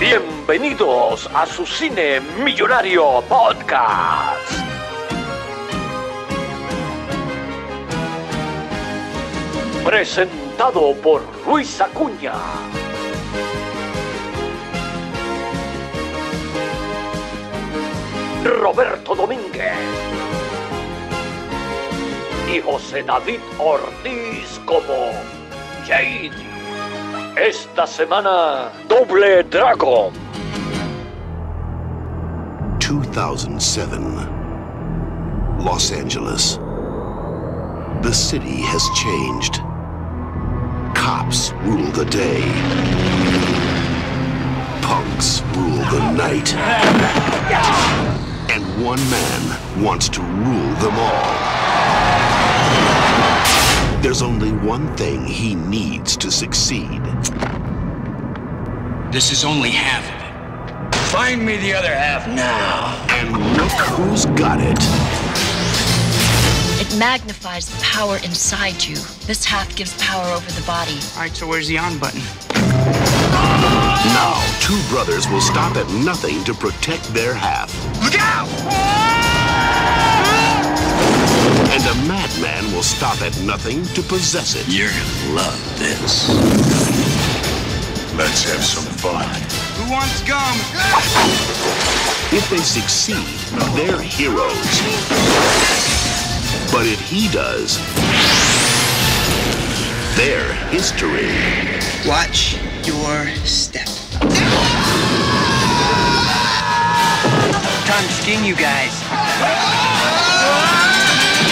Bienvenidos a su Cine Millonario Podcast. Presentado por Luis Acuña. Roberto Domínguez. Y José David Ortiz como J.D. Esta semana, Doble Dragon. 2007, Los Angeles. The city has changed. Cops rule the day. Punks rule the night. And one man wants to rule them all. There's only one thing he needs to succeed. This is only half of it. Find me the other half now. And look who's got it. It magnifies the power inside you. This half gives power over the body. All right, so where's the on button? Now, two brothers will stop at nothing to protect their half. Look out! And a madman will stop at nothing to possess it. You're gonna love this. Let's have some fun. Who wants gum? If they succeed, they're heroes. But if he does, they're history. Watch your step. Time to skin you guys.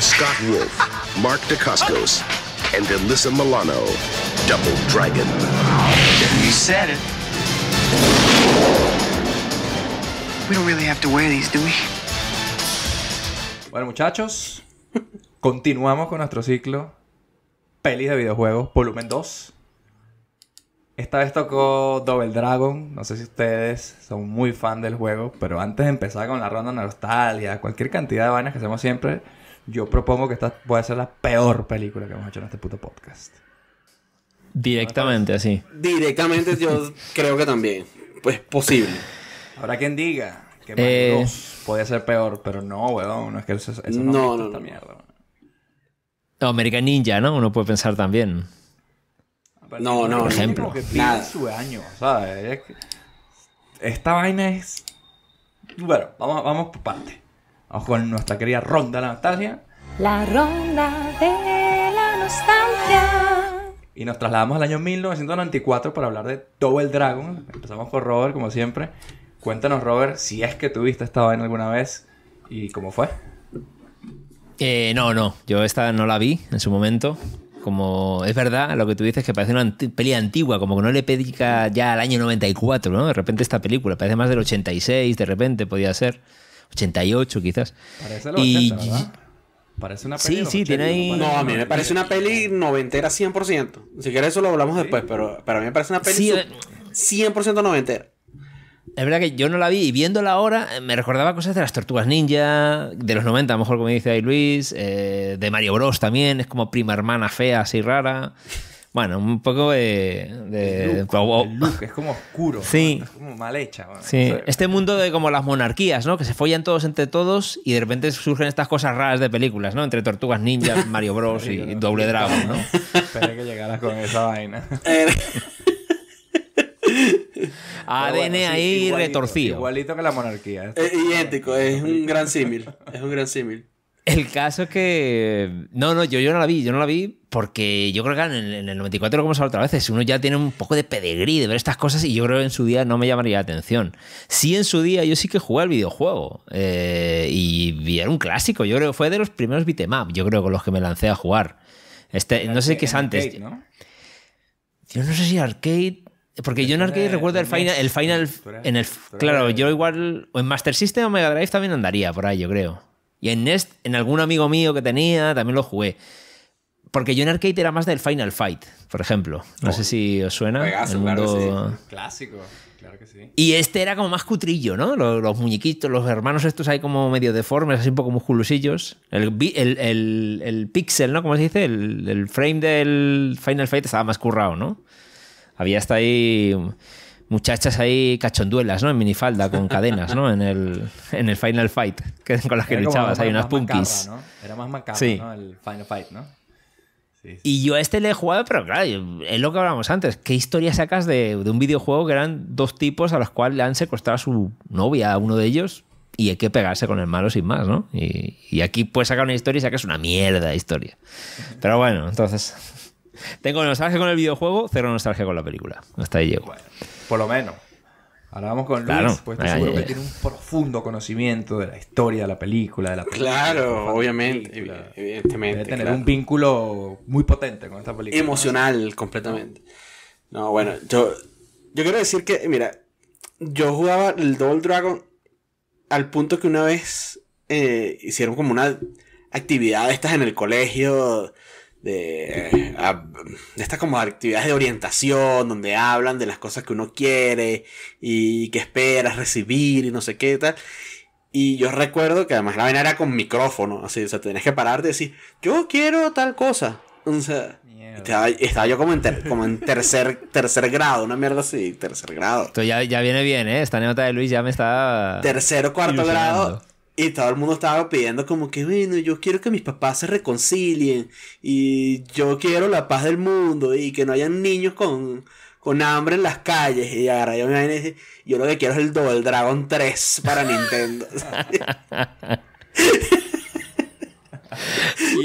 Scott Wolf, Mark and Alyssa Milano. Double Dragon. We don't really have to Bueno, muchachos, continuamos con nuestro ciclo Pelis de videojuegos, volumen 2. Esta vez tocó Double Dragon. No sé si ustedes son muy fan del juego, pero antes de empezar con la ronda nostalgia, cualquier cantidad de vainas que hacemos siempre, yo propongo que esta puede ser la peor película que hemos hecho en este puto podcast. Directamente, así. Directamente, yo creo que también. Pues posible. Habrá quien diga que eh... ser peor, pero no, weón. No es que eso, no, no, no, mierda. No, American Ninja, ¿no? Uno puede pensar también. No, no, por ejemplo. Que Nada. su año, Esta vaina es. Bueno, vamos, vamos por parte. Vamos con nuestra querida ronda de la nostalgia. La ronda de la nostalgia. Y nos trasladamos al año 1994 para hablar de Double Dragon. Empezamos con Robert, como siempre. Cuéntanos, Robert, si es que tuviste esta vaina alguna vez y cómo fue. Eh, no, no, yo esta no la vi en su momento. Como es verdad, lo que tú dices que parece una peli antigua, como que no le pedica ya al año 94, ¿no? De repente esta película, parece más del 86, de repente podía ser. 88 quizás. Parece los Parece una peli. Sí, sí, tiene ahí. No, a mí me parece una peli noventera 100%. Si quieres, eso lo hablamos después, pero para mí me parece una peli 100% noventera. Es verdad que yo no la vi y viéndola ahora eh, me recordaba cosas de las tortugas ninja, de los 90, a lo mejor, como dice ahí Luis, eh, de Mario Bros también, es como prima hermana fea, así rara. Bueno, un poco de. look, es como oscuro. Sí. Es como mal hecha. sí. este mundo de como las monarquías, ¿no? Que se follan todos entre todos y de repente surgen estas cosas raras de películas, ¿no? Entre Tortugas Ninjas, Mario Bros y, Doble Dragon, ¿no? Esperé que llegaras con esa vaina. Eh. ADN ahí retorcido. Igualito que la monarquía. Eh, idéntico, es un gran símil. Es un gran símil. El caso es que. No, no, yo, yo no la vi, yo no la vi porque yo creo que en, el 94, como hemos hablado otra vez, uno ya tiene un poco de pedigrí de ver estas cosas y yo creo que en su día no me llamaría la atención. Sí, en su día yo sí que jugué al videojuego eh, y, era un clásico. Yo creo que fue de los primeros beatemap yo creo, con los que me lancé a jugar. Este, no sé qué es antes. Yo no sé si arcade. Porque yo en Arcade recuerdo el Final, el Final en el, claro, yo igual o en Master System o Mega Drive también andaría por ahí, yo creo. Y en Nest, en algún amigo mío que tenía, también lo jugué. Porque yo en arcade era más del Final Fight, por ejemplo. No oh. sé si os suena. el mundo... Clásico. Claro que sí. Y este era como más cutrillo, ¿no? Los, muñequitos, los hermanos estos ahí como medio deformes, así un poco musculosillos. El, el, el pixel, ¿no? ¿Cómo se dice? El, frame del Final Fight estaba más currado, ¿no? Había hasta ahí muchachas ahí cachonduelas, ¿no? En minifalda, con cadenas, ¿no? En el, Final Fight, con las que luchabas, hay unas punkies Era más macabro, sí. ¿no? El Final Fight, ¿no? Sí, Y yo a este le he jugado, pero claro, es lo que hablábamos antes. ¿Qué historia sacas de, un videojuego que eran dos tipos a los cuales le han secuestrado a su novia, a uno de ellos, y hay que pegarse con el malo sin más, ¿no? Y, y aquí puedes sacar una historia y sacas una mierda de historia. Pero bueno, entonces. Tengo nostalgia con el videojuego, cero nostalgia con la película. Hasta ahí llego por lo menos. Ahora vamos con Luis, pues, que tiene un profundo conocimiento de la historia de la película, de la Claro, obviamente, evidentemente. tener un vínculo muy potente con esta película. Emocional, completamente. No, bueno, yo, yo quiero decir que, mira, yo jugaba el Double Dragon al punto que una vez eh, hicieron como una actividad de estas en el colegio de, estas como actividades de orientación donde hablan de las cosas que uno quiere y que esperas recibir y no sé qué tal. Y yo recuerdo que además la vaina era con micrófono, así, o sea, tenías que pararte y decir, yo quiero tal cosa. O sea, estaba, yo como en, como en tercer, tercer grado, una mierda así, tercer grado. Esto ya, ya viene bien, ¿eh? Esta nota de Luis ya me está... Tercero, cuarto grado y todo el mundo estaba pidiendo como que, bueno, yo quiero que mis papás se reconcilien y yo quiero la paz del mundo y que no hayan niños con, con hambre en las calles. Y ahora yo me imagino yo lo que quiero es el Double Dragon 3 para Nintendo.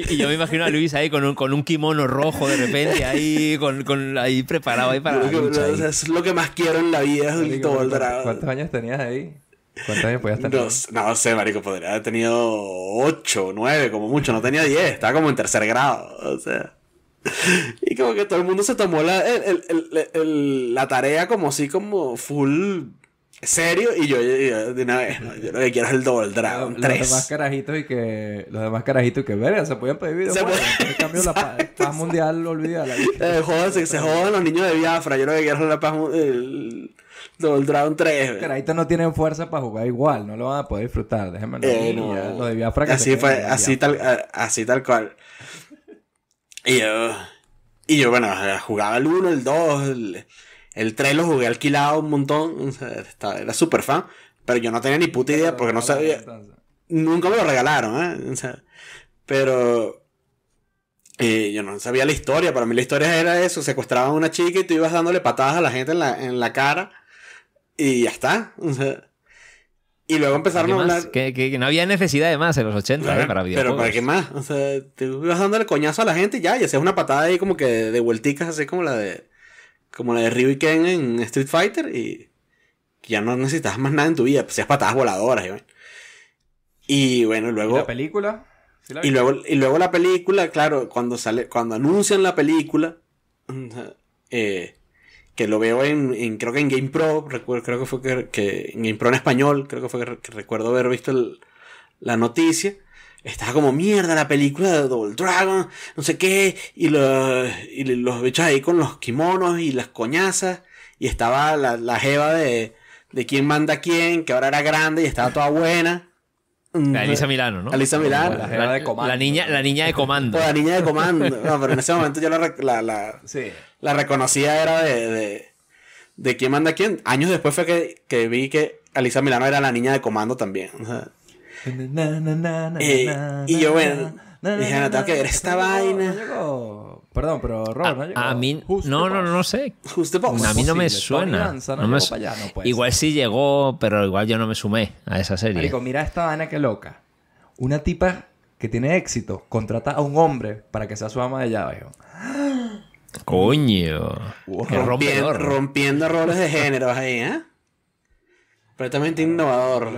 Y, yo me imagino a Luis ahí con un, con un kimono rojo de repente, ahí, con, ahí preparado ahí para la es lo que más quiero en la vida, es el Double Dragon. ¿Cuántos años tenías ahí? ¿Cuántos años podías tener? No, no, sé, marico, podría haber tenido 8, 9, como mucho. No tenía 10, estaba como en tercer grado. O sea. Y como que todo el mundo se tomó la, la tarea como así, como full serio. Y yo, de una vez, yo lo que quiero es el Double Dragon los, 3. Los demás carajitos y que... Los demás carajitos y que... Verga, se podían pedir videos. Se En cambio, la paz, mundial, olvídala. Eh, joder, se, se jodan los niños de Biafra. Yo lo que quiero es la paz... mundial Double Dragon 3. Pero te no tienen fuerza para jugar igual, no lo van a poder disfrutar, déjenme eh, no. Lo debía fracasar. Así fue, así tal, así tal cual. Y yo, y yo, bueno, jugaba el 1, el 2, el, 3 lo jugué alquilado un montón, o era súper fan, pero yo no tenía ni puta idea porque no sabía... Nunca me lo regalaron, ¿eh? O sea, pero... Y eh, yo no sabía la historia, para mí la historia era eso, secuestraban a una chica y tú ibas dándole patadas a la gente en la, en la cara y ya está. y luego empezaron a hablar. Que, no había necesidad de más en los 80 eh, para videojuegos. Pero para qué más. O sea, Te ibas dándole coñazo a la gente y ya, y hacías una patada ahí como que de vuelticas, así como la de. Como la de Ryu y Ken en Street Fighter, y ya no necesitabas más nada en tu vida, pues seas patadas voladoras. Y bueno, y bueno luego. ¿Y la película? y, luego, y luego la película, claro, cuando sale cuando anuncian la película, eh, que lo veo en, creo que en Game Pro, creo que fue que, en Game Pro en español, creo que fue que, recuerdo haber visto la noticia. Estaba como mierda la película de Double Dragon, no sé qué, y, los bichos ahí con los kimonos y las coñazas, y estaba la, la jeva de, de quién manda a quién, que ahora era grande y estaba toda buena. La mm. Elisa Milano, ¿no? Elisa Milano. La, niña, la niña de comando. la niña de comando. pero en ese momento yo la... la, la sí la reconocía era de, de, de quién manda quién. Años después fue que, vi que Alisa Milano era la niña de comando también. y yo, bueno, dije, no tengo que ver esta vaina. Perdón, pero a, mí, no, no, no sé. a mí no me suena. igual sí llegó, pero igual yo no me sumé a esa serie. Digo, mira esta vaina que loca. Una tipa que tiene éxito contrata a un hombre para que sea su ama de llave. Coño. rompiendo, roles de género ahí, ¿eh? Completamente innovador.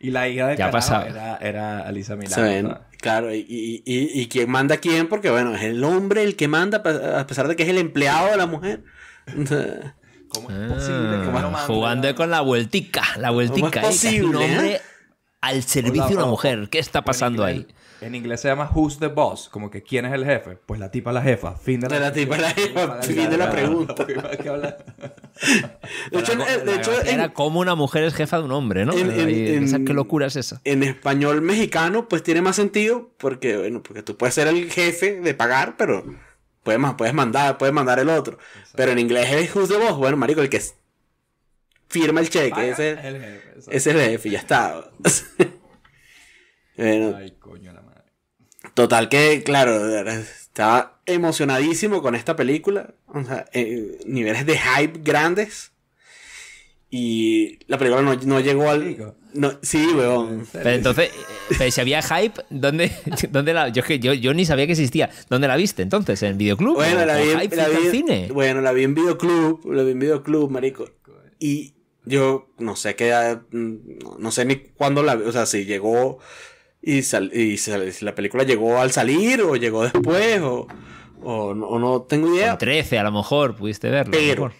y la hija de ya era, era Alisa Milano. Claro, y, y, quién manda quién, porque bueno, es el hombre el que manda, a pesar de que es el empleado de la mujer. ¿Cómo es ah, posible? Jugando con la vueltica, la vueltica. ¿eh? es Un eh? hombre al servicio de una mujer. ¿Qué está pasando ahí? ¿eh? En inglés se llama Who's the Boss, como que ¿quién es el jefe? Pues la tipa la jefa, fin de la, tipa la jefa, fin de la pregunta. De hecho, de era como una mujer es jefa de un hombre, ¿no? ¿Qué locura es esa? En español mexicano, pues tiene más sentido porque, bueno, porque tú puedes ser el jefe de pagar, pero puedes, mandar, puedes mandar el otro. Pero en inglés es Who's the Boss, bueno, marico, el que firma el cheque, ese, es el jefe, ese es el jefe, ya está. Ay, coño, la Total que, claro, estaba emocionadísimo con esta película. O sea, niveles de hype grandes. Y la película no, no llegó al. No, sí, weón. Pero entonces, eh, pero si había hype, ¿dónde, dónde la.? Yo, yo, yo, ni sabía que existía. ¿Dónde la viste entonces? ¿En videoclub? Bueno, la, vi, en cine? Bueno, la vi en videoclub. La vi en videoclub, marico. Y yo no sé qué. No, mm, no sé ni cuándo la vi. O sea, si llegó y, si la película llegó al salir o llegó después o, no, tengo idea. Con 13 a lo mejor pudiste verlo.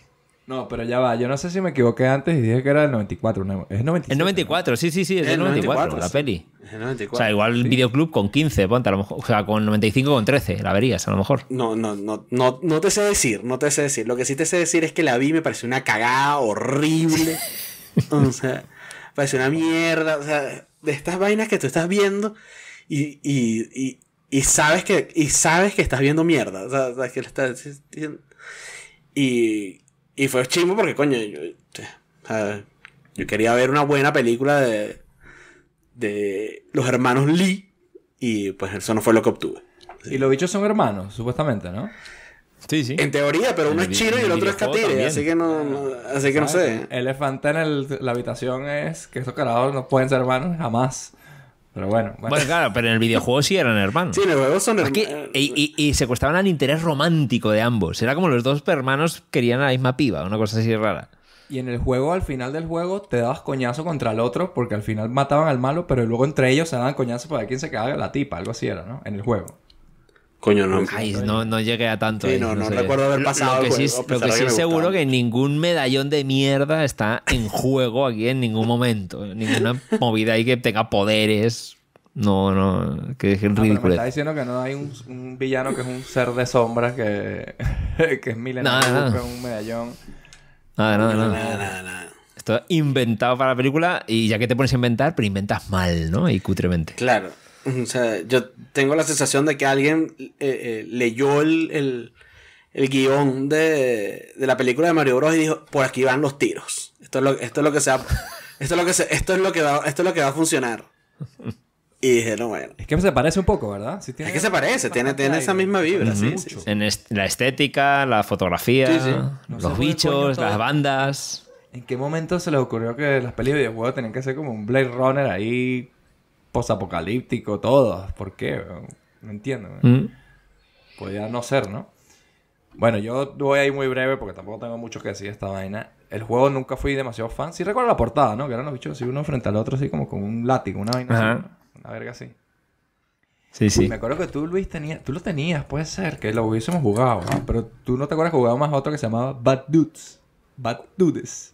no, pero ya va. Yo no sé si me equivoqué antes y dije que era el 94. es el 94, sí, sí, sí. Es el 94, la peli. el 94. O sea, igual el videoclub con 15, ponte a lo mejor. O sea, con 95, con 13. La verías, a lo mejor. No, no, no, no, no te sé decir. No te sé decir. Lo que sí te sé decir es que la vi me pareció una cagada horrible. o sea, pareció una mierda. O sea, de estas vainas que tú estás viendo y, y, y, sabes, que, y sabes que estás viendo mierda. O sea, que le estás Y, y fue chimo porque, coño, yo, yo, quería ver una buena película de, de los hermanos Lee y pues eso no fue lo que obtuve. Y los bichos son hermanos, supuestamente, ¿no? Sí, sí. En teoría, pero uno es chino y el otro es catire, así que no, sé. elefante en el, la habitación es que estos carajos no pueden ser hermanos jamás. Pero bueno, bueno, claro, pero en el videojuego sí eran hermanos. Sí, en el juego son hermanos. Y, y, y, secuestraban al interés romántico de ambos. Era como los dos hermanos querían a la misma piba, una cosa así rara. Y en el juego, al final del juego, te dabas coñazo contra el otro, porque al final mataban al malo, pero luego entre ellos se daban coñazo para quien quién se quedaba la tipa, algo así era, ¿no? En el juego. Coño, no. Pues no, no llegué a tanto. Sí, no, no, recuerdo haber pasado. Lo que sí, lo que sí seguro que ningún medallón de mierda está en juego aquí en ningún momento. Ninguna movida ahí que tenga poderes. No, no, que es ah, ridículo. No, está diciendo que no hay un, villano que es un ser de sombras que, que es milenario, nada, nada. un medallón. Nada, nada, nada. Esto inventado para la película y ya que te pones a inventar, pero inventas mal, ¿no? Y cutremente. Claro. O sea, yo tengo la sensación de que alguien eh, eh, leyó el, guión de, la película de Mario Bros. y dijo, por aquí van los tiros. Esto es lo, esto es lo que va, esto lo que esto es lo que esto lo que va a funcionar. Y dije, no, bueno. Es que se parece un poco, ¿verdad? es que se parece, tiene, tiene esa misma vibra, sí, En la estética, la fotografía, los bichos, las bandas. ¿En qué momento se le ocurrió que las películas de videojuegos tenían que ser como un Blade Runner ahí apocalíptico todo. ¿Por qué? No entiendo. Mm. Podría no ser, ¿no? Bueno, yo voy ahí muy breve porque tampoco tengo mucho que decir esta vaina. El juego nunca fui demasiado fan. si recuerdo la portada, ¿no? Que eran los bichos así uno frente al otro, así como con un látigo, una vaina así. Una verga así. Sí, sí. me acuerdo que tú, Luis, tenías... Tú lo tenías, puede ser, que lo hubiésemos jugado, Pero tú no te acuerdas que jugaba más otro que se llamaba Bad Dudes. Bad Dudes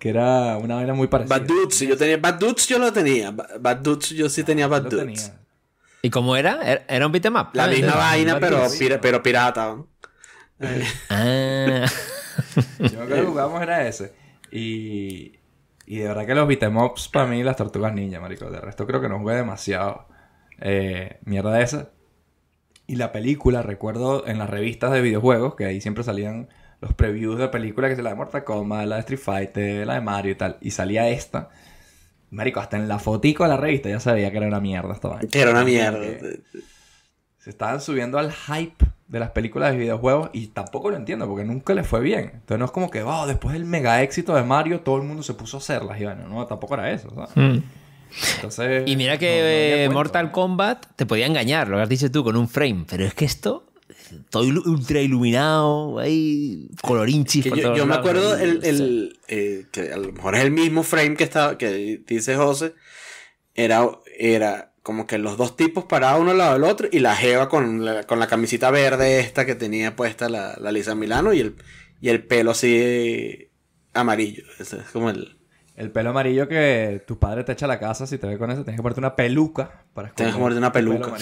que era una vaina muy parecida. Bad Dudes, yo tenía Bad Dudes, yo lo tenía. Bad Dudes, yo sí ah, tenía Bad Dudes. ¿Y cómo era? Era, un Bitmap. La misma vaina, pero, pero pirata. Ah. yo creo que jugábamos era ese. Y, y de verdad que los Beatemops, para mí las tortugas ninja, marico. De resto creo que no jugué demasiado. Eh, mierda esa. Y la película, recuerdo en las revistas de videojuegos, que ahí siempre salían los previews de películas que se la de Mortal Kombat, la de Street Fighter, la de Mario y tal, y salía esta. Marico, hasta en la fotico de la revista ya sabía que era una mierda esta Que Era una mierda. Se estaban subiendo al hype de las películas de videojuegos y tampoco lo entiendo porque nunca les fue bien. Entonces no es como que, wow, oh, después del mega éxito de Mario todo el mundo se puso a hacerlas y bueno, no, tampoco era eso. Mm. y mira que Mortal Kombat te podía engañar, lo que has dicho tú, con un frame. Pero es que esto ...todo ultra iluminado, ahí, colorinchis. Yo, me acuerdo el, eh, que a lo mejor es el mismo frame que, estaba, que dice José. Era, era como que los dos tipos parados uno al lado del otro y la Jeva con la, con la camisita verde esta que tenía puesta la, Lisa Milano y el, y el pelo así amarillo. es como el... El pelo amarillo que tu padre te echa a la casa, si te ve con eso, tienes que ponerte una peluca para Tienes que ponerte una peluca.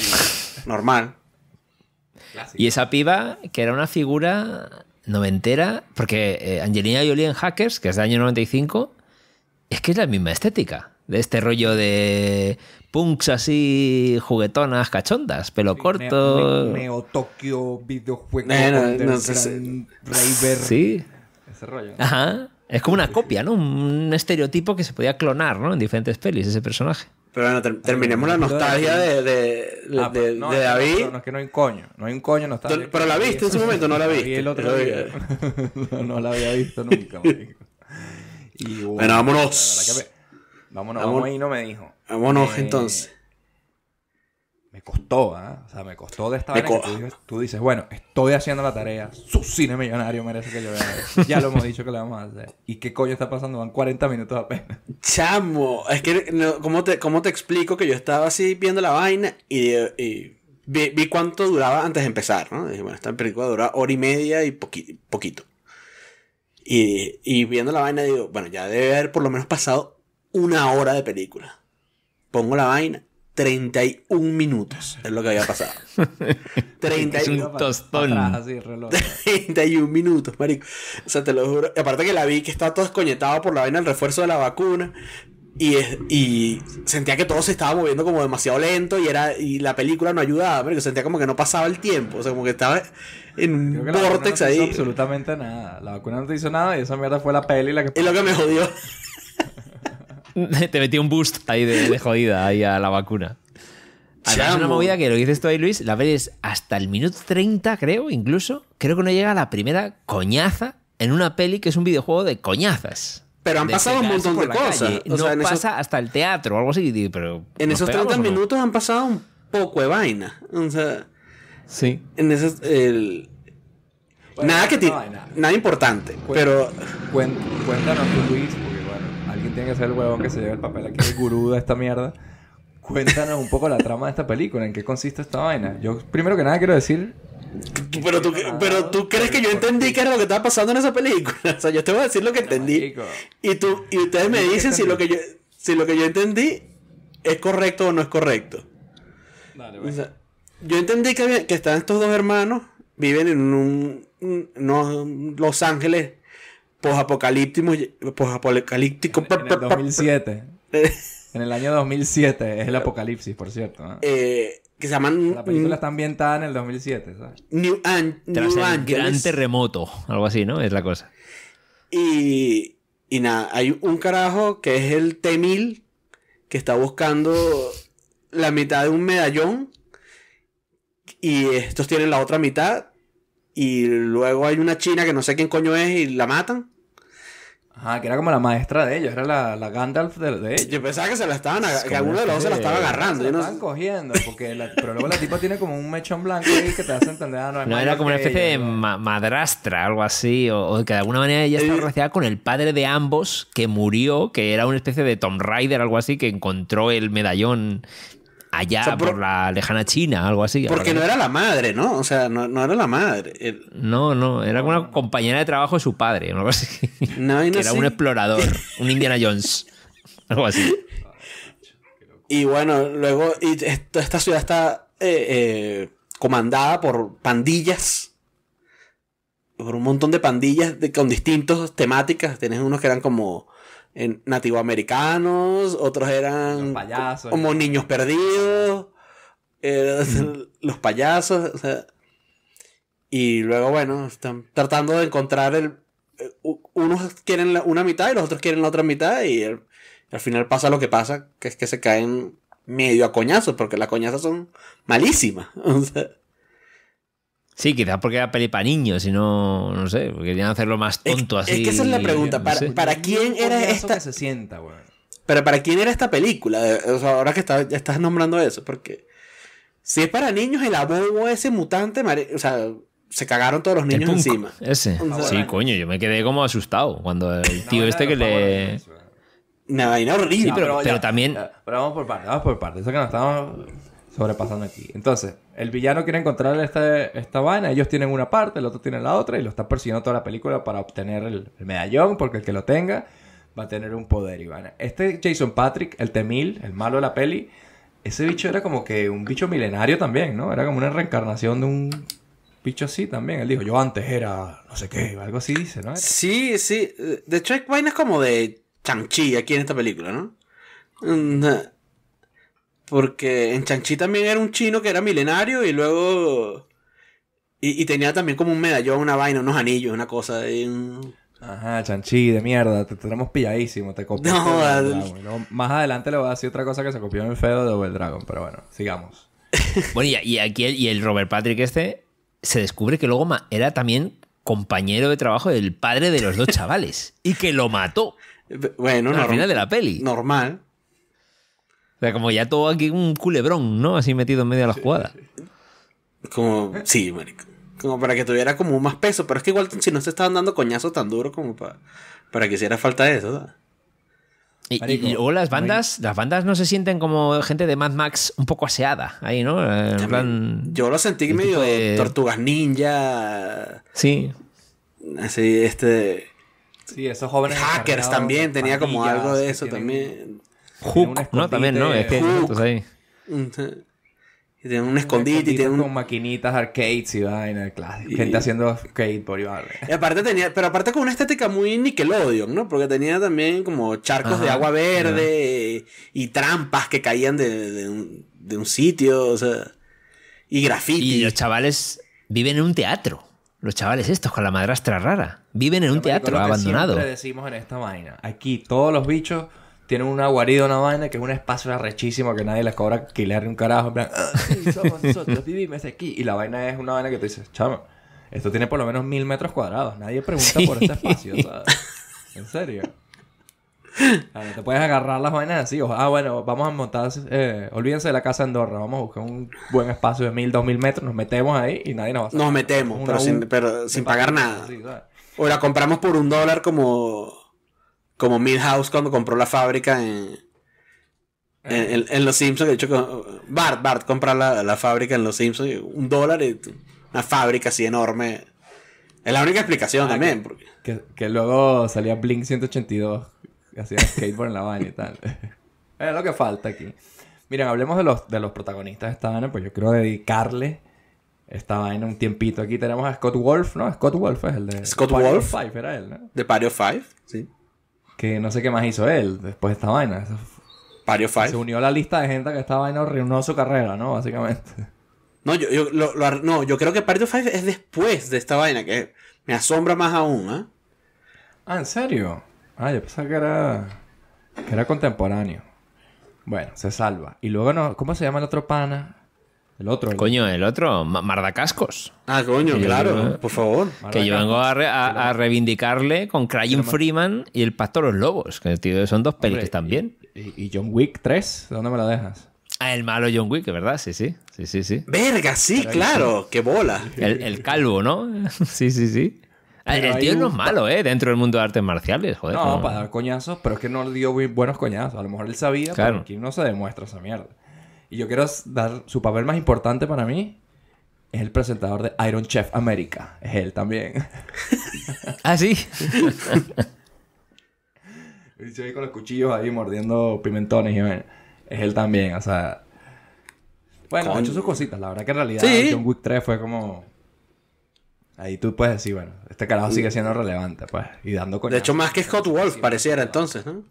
Normal. Y esa piba, que era una figura noventera, porque eh, Angelina Jolie en Hackers, que es de año 95, es que es la misma estética. De este rollo de punks así, juguetonas, cachondas, pelo corto. Neo, tokyo Tokio, videojuegos. Ese rollo. Ajá. Es como una copia, ¿no? Un estereotipo que se podía clonar, ¿no? En diferentes pelis, ese personaje. Pero bueno, terminemos la nostalgia de, de, David. No, es que no hay un coño. No hay un coño nostalgia. Pero la viste en su momento, no la viste. no, la había visto nunca, Y, bueno, vámonos. Vámonos, vámonos. Vamos ahí, no me dijo. Vámonos eh, entonces me costó, ¿eh? O sea, me costó de esta tú, dices, bueno, estoy haciendo la tarea, su cine millonario merece que yo vea. ya lo hemos dicho que lo vamos a hacer. ¿Y qué coño está pasando? Van 40 minutos apenas. Chamo, es que, ¿cómo, te, ¿cómo te explico que yo estaba así viendo la vaina y, vi, cuánto duraba antes de empezar, ¿no? Dije, bueno, esta película dura hora y media y poquito. Y, y viendo la vaina digo, bueno, ya debe haber por lo menos pasado una hora de película. Pongo la vaina 31 minutos es lo que había pasado. 31 un 31 minutos, marico. O sea, te lo juro. aparte que la vi que estaba todo escoñetado por la vaina El refuerzo de la vacuna. Y, sentía que todo se estaba moviendo como demasiado lento y era y la película no ayudaba, marico. Sentía como que no pasaba el tiempo. O sea, como que estaba en un vortex ahí. No absolutamente nada. La vacuna no te hizo nada y esa mierda fue la peli la que... Es lo que me jodió. te metí un boost ahí de, jodida ahí a la vacuna. Además, una movida que lo dices tú ahí, Luis, la peli es hasta el minuto 30, creo, incluso. Creo que no llega a la primera coñaza en una peli que es un videojuego de coñazas. Pero han pasado un montón de cosas. no pasa hasta el teatro o algo así. Pero en esos 30 minutos han pasado un poco de vaina. O sea, sí. En esos. El... nada que nada. importante. pero. cuéntanos Luis, que el huevón que se lleva el papel aquí el gurú de esta mierda. Cuéntanos un poco la trama de esta película, en qué consiste esta vaina. Yo primero que nada quiero decir pero tú, pero tú crees que yo entendí qué era lo que estaba pasando en esa película. O sea, yo te voy a decir lo que entendí. Y tú, y ustedes me dicen si lo que yo, si lo que yo entendí es correcto o no es correcto. yo entendí que, están estos dos hermanos, viven en un, Los Ángeles posapocalíptico. En, el 2007. en el año 2007 es el apocalipsis, por cierto. Eh, que se llaman... La película está ambientada en el 2007, New, An gran terremoto, algo así, ¿no? Es la cosa. Y, y nada, hay un carajo que es el T-1000 que está buscando la mitad de un medallón y estos tienen la otra mitad y luego hay una china que no sé quién coño es y la matan. Ah, que era como la maestra de ellos, era la, la Gandalf de, de, ellos. Yo pensaba que se la estaban, alguno de los dos se la estaba agarrando. Se la estaban cogiendo, porque pero luego la tipa tiene como un mechón blanco ahí que te hace entender. Ah, no, era como una especie de madrastra, algo así, o, o, que de alguna manera ella eh. estaba relacionada con el padre de ambos que murió, que era una especie de Tom Rider, algo así, que encontró el medallón allá por, la lejana China, algo así. Porque no era la madre, ¿no? O sea, no, era la madre. No, no, era una compañera de trabajo de su padre, No, era un explorador, un Indiana Jones, algo así. Y bueno, luego esta ciudad está eh, eh, comandada por pandillas. Por un montón de pandillas de, con distintas temáticas. Tienes unos que eran como en nativoamericanos, otros eran como niños perdidos, los payasos. y luego, bueno, están tratando de encontrar el... unos quieren una mitad y los otros quieren la otra mitad y al final pasa lo que pasa, que es que se caen medio a coñazos, porque las coñazas son malísimas. O sea, Sí, quizás porque era peli para niños, y no, no sé, porque querían hacerlo más tonto así. Es que esa es la pregunta, ¿para, quién era esta? Que se sienta, Pero ¿para quién era esta película? O sea, ahora que ya estás nombrando eso, porque si es para niños, el abobo ese mutante, o sea, se cagaron todos los niños encima. Ese. sí, coño, yo me quedé como asustado cuando el tío este que le... Una vaina horrible. pero, también... Pero vamos por partes, vamos por partes. Eso que no estamos sobrepasando aquí. Entonces, el villano quiere encontrar esta, esta vaina, ellos tienen una parte, el otro tiene la otra, y lo está persiguiendo toda la película para obtener el, medallón, porque el que lo tenga va a tener un poder, y Ivana. Este Jason Patrick, el Temil, el malo de la peli, ese bicho era como que un bicho milenario también, ¿no? Era como una reencarnación de un bicho así también. Él dijo, yo antes era no sé qué, algo así dice, ¿no? Sí, sí. De hecho, hay vainas como de Chanchi aquí en esta película, ¿no? Mm, eh, porque en Chanchi también era un chino que era milenario y luego. Y, tenía también como un medallón, una vaina, unos anillos, una cosa. de... Ajá, Chanchi, de mierda, te tenemos pilladísimo, te copiamos. No, más adelante le voy a decir otra cosa que se copió en el feo de Double Dragon, pero bueno, sigamos. bueno, y, aquí el, y el Robert Patrick este se descubre que luego era también compañero de trabajo del padre de los dos chavales y que lo mató. Bueno, al final de la peli. Normal. O sea, como ya todo aquí un culebrón, ¿no? Así metido en medio de la jugada. Como, sí, marico. Como para que tuviera como más peso, pero es que igual si no se estaban dando coñazos tan duro como para, para que hiciera falta eso, Y, o las bandas, las bandas no se sienten como gente de Mad Max un poco aseada ahí, ¿no? Eh, yo lo sentí medio de... tortugas ninja. Sí. Así, este. Sí, esos jóvenes. Hackers también, tenía como algo de eso también. ¿no? También, ¿no? Es que ahí. tienen un escondite y tiene con maquinitas, arcades y vaina, clásico. Gente haciendo arcade por igual. Y aparte tenía, pero aparte con una estética muy Nickelodeon, ¿no? Porque tenía también como charcos de agua verde y trampas que caían de, un, sitio, o sea, y graffiti. Y los chavales viven en un teatro. Los chavales estos con la madrastra rara viven en un teatro abandonado. decimos en esta vaina, aquí todos los bichos tienen una guarida, una vaina, que es un espacio arrechísimo que nadie les cobra alquilar ni un carajo. En plan, ah, nosotros, vivimos aquí. Y la vaina es una vaina que tú dices, chama, esto tiene por lo menos mil metros cuadrados. Nadie pregunta por este espacio, ¿sabes? En serio. te puedes agarrar las vainas así. ah, bueno, vamos a montar. Eh, olvídense de la casa Andorra. Vamos a buscar un buen espacio de mil, dos mil metros. Nos metemos ahí y nadie nos va a sacar. Nos metemos, pero, sin, pagar nada. o la compramos por un dólar como como Milhouse cuando compró la fábrica en, eh. en, Los Simpsons. De hecho, Bart, Bart compra la, fábrica en Los Simpsons, un dólar y una fábrica así enorme. Es la única explicación amén. Ah, también. Que, luego salía Blink 182, hacía skateboard en la baña y tal. es lo que falta aquí. Miren, hablemos de los, de los protagonistas de esta vaina, pues yo quiero dedicarle esta vaina un tiempito. Aquí tenemos a Scott Wolf, ¿no? Scott Wolf es el de... Scott Wolf. Five, era él, ¿no? De of Five. sí que no sé qué más hizo él después de esta vaina. Pario Five. Se unió a la lista de gente que esta vaina arruinó su carrera, ¿no? Básicamente. No, yo, yo, lo, no, yo creo que Pario Five es después de esta vaina, que me asombra más aún, ¿eh? Ah, ¿en serio? Ah, yo pensaba que era, que era contemporáneo. Bueno, se salva. Y luego, no, ¿cómo se llama el otro pana? El otro. Coño, el otro, Mardacascos. Ah, coño, claro, por favor. Que yo vengo a, reivindicarle con Crying Freeman y el Pastor los Lobos, que son dos pelis también. Y, y, John Wick 3, ¿dónde me lo dejas? Ah, el malo John Wick, ¿verdad? Sí, sí, sí, sí. sí. Verga, sí, claro, ¡qué bola. El, calvo, ¿no? sí, sí, sí. Ah, el tío no es malo, ¿eh? Dentro del mundo de artes marciales, joder. No, para dar coñazos, pero es que no dio buenos coñazos. A lo mejor él sabía, claro. pero no se demuestra esa mierda. Y yo quiero dar su papel más importante para mí. Es el presentador de Iron Chef América. Es él también. ¿Ah, sí? se ve con los cuchillos ahí mordiendo pimentones y bueno, Es él también, o sea... Bueno, ha hecho sus cositas. La verdad que en realidad ¿Sí? John Wick 3 fue como... Ahí tú puedes decir, bueno, este carajo sigue siendo relevante, pues, y dando con De hecho, más que Scott Wolf, pareciera entonces, ¿no?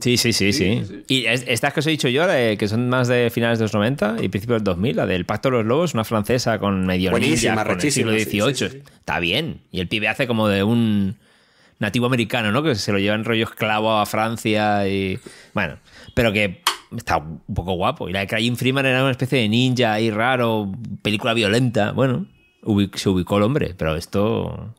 Sí, sí, sí, sí. Y estas que os he dicho yo, que son más de finales de los 90 y principios del 2000, la del Pacto de los Lobos, una francesa con medio Buenísima, con el siglo Está bien. Y el pibe hace como de un nativo americano, ¿no? Que se lo lleva en rollo esclavo a Francia y... Bueno, pero que está un poco guapo. Y la de Crying Freeman era una especie de ninja ahí raro, película violenta. Bueno, se ubicó el hombre, pero esto...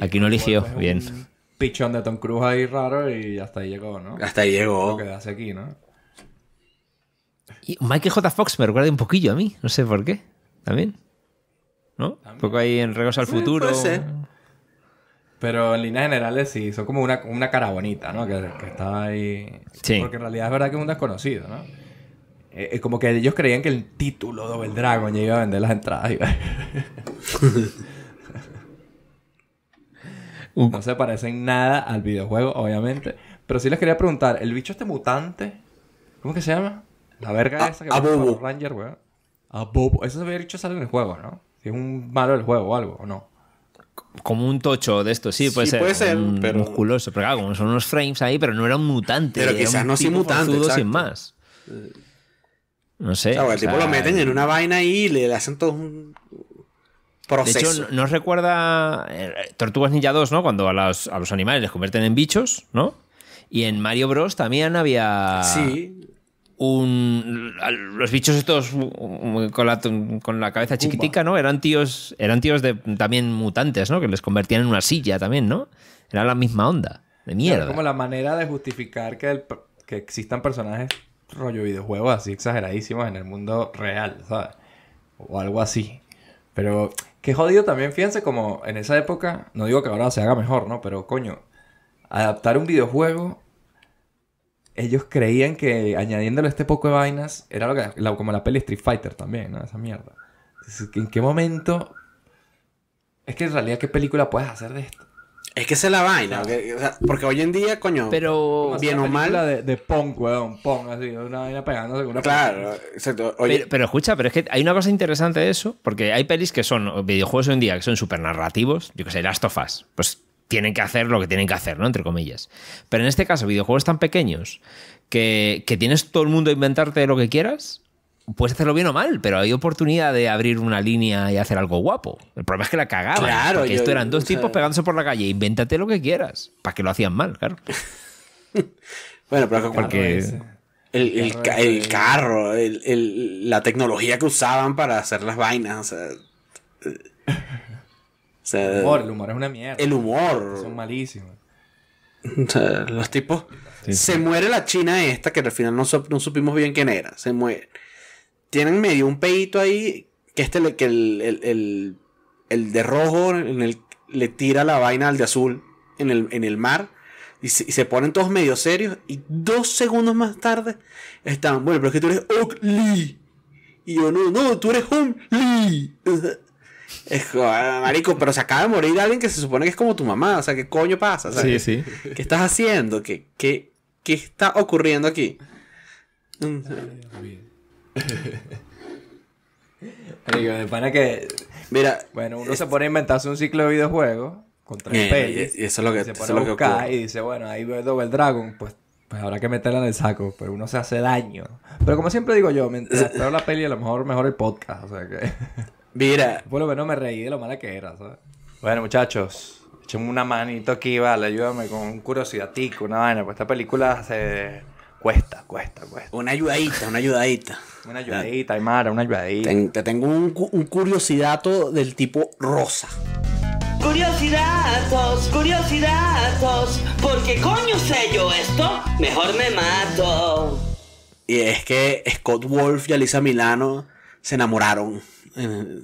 aquí no eligió. bien pichón de Tom Cruise ahí raro y hasta ahí llegó, ¿no? Hasta ahí llegó. Lo hace aquí, ¿no? Y Michael J. Fox me recuerda un poquillo a mí, no sé por qué. También. ¿No? Un poco ahí en Regos al Futuro. Pero en líneas generales sí, son como una, una cara bonita, ¿no? Que, estaba ahí. Sí. Porque en realidad es verdad que es un desconocido, ¿no? Eh, eh, como que ellos creían que el título Double Dragon ya iba a vender las entradas. Uh. No se parecen nada al videojuego, obviamente. Pero sí les quería preguntar, el bicho este mutante, ¿cómo que se llama? La verga esa que a Bobo. Ranger, weón. A Bobo. Eso se había dicho en el juego, ¿no? Si es un malo del juego o algo, ¿o no? Como un tocho de esto. sí, puede sí, ser. Puede ser un, pero... Musculoso, pero claro, como son unos frames ahí, pero no era un mutante. Pero quizás no sin mutante. Sin más. Eh. No sé. O sea, el tipo lo meten en una vaina ahí y le hacen todo un, de hecho, nos recuerda eh, Tortugas Ninja 2, ¿no? Cuando a los, animales les convierten en bichos, ¿no? Y en Mario Bros. también había. Sí. Un, los bichos estos con la, cabeza chiquitica, ¿no? Eran tíos, eran tíos de, también mutantes, ¿no? Que les convertían en una silla también, ¿no? Era la misma onda. De mierda. Era como la manera de justificar que, que existan personajes rollo videojuegos así exageradísimos en el mundo real, ¿sabes? O algo así. Pero Qué jodido también, fíjense, como en esa época, no digo que ahora se haga mejor, ¿no? Pero coño, adaptar un videojuego, ellos creían que añadiéndole este poco de vainas, era lo que, como la peli Street Fighter también, ¿no? Esa mierda. ¿En qué momento? Es que en realidad, ¿qué película puedes hacer de esto? Es que es la vaina. porque, hoy en día, coño, pero bien o mal. De, de punk, weón, punk, así, una vaina pegándose Claro, exacto. Pero, escucha, pero es que hay una cosa interesante de eso, porque hay pelis que son videojuegos hoy en día que son súper narrativos, yo que sé, las of pues tienen que hacer lo que tienen que hacer, ¿no? Entre comillas. Pero en este caso, videojuegos tan pequeños que, que tienes todo el mundo a inventarte lo que quieras puedes hacerlo bien o mal, pero hay oportunidad de abrir una línea y hacer algo guapo. El problema es que la cagaban. Claro, porque esto eran dos tipos pegándose por la calle. Invéntate lo que quieras. Para que lo hacían mal, claro. bueno, pero es El, carro, la tecnología que usaban para hacer las vainas. Eh, el humor, el humor es una mierda. El humor. Son malísimos. los tipos. Se muere la china esta, que al final no supimos bien quién era. Se muere tienen medio un peito ahí que este que el, el, el, de rojo en el, le tira la vaina al de azul en el, en el mar. Y se, ponen todos medio serios. Y dos segundos más tarde están, bueno, pero es que tú eres Oak Y yo, no, no, tú eres Home Lee. Es, ah, marico, pero se acaba de morir alguien que se supone que es como tu mamá. O sea, ¿qué coño pasa? sí, sí. ¿Qué estás haciendo? ¿Qué, qué, qué está ocurriendo aquí? que. Mira. Bueno, uno se pone a inventarse un ciclo de videojuegos con tres eh, pelis. Y eso es lo que, se pone a buscar y dice, bueno, ahí veo Double Dragon, pues, pues habrá que meterla en el saco, pero pues uno se hace daño. Pero como siempre digo yo, mientras espero la peli, a lo mejor mejor el podcast, o sea que. Mira. Por lo menos me reí de lo mala que era, ¿sabes? Bueno, muchachos. Echenme una manito aquí, vale, ayúdame con un curiosidad una vaina, pues esta película se Cuesta, cuesta, cuesta. Una ayudadita, una ayudadita. Una ayudadita, Aymara, una ayudadita. te tengo un, curiosidato del tipo rosa. Curiosidados, curiosidados, porque coño sé yo esto, mejor me mato. Y es que Scott Wolf y Alisa Milano se enamoraron eh,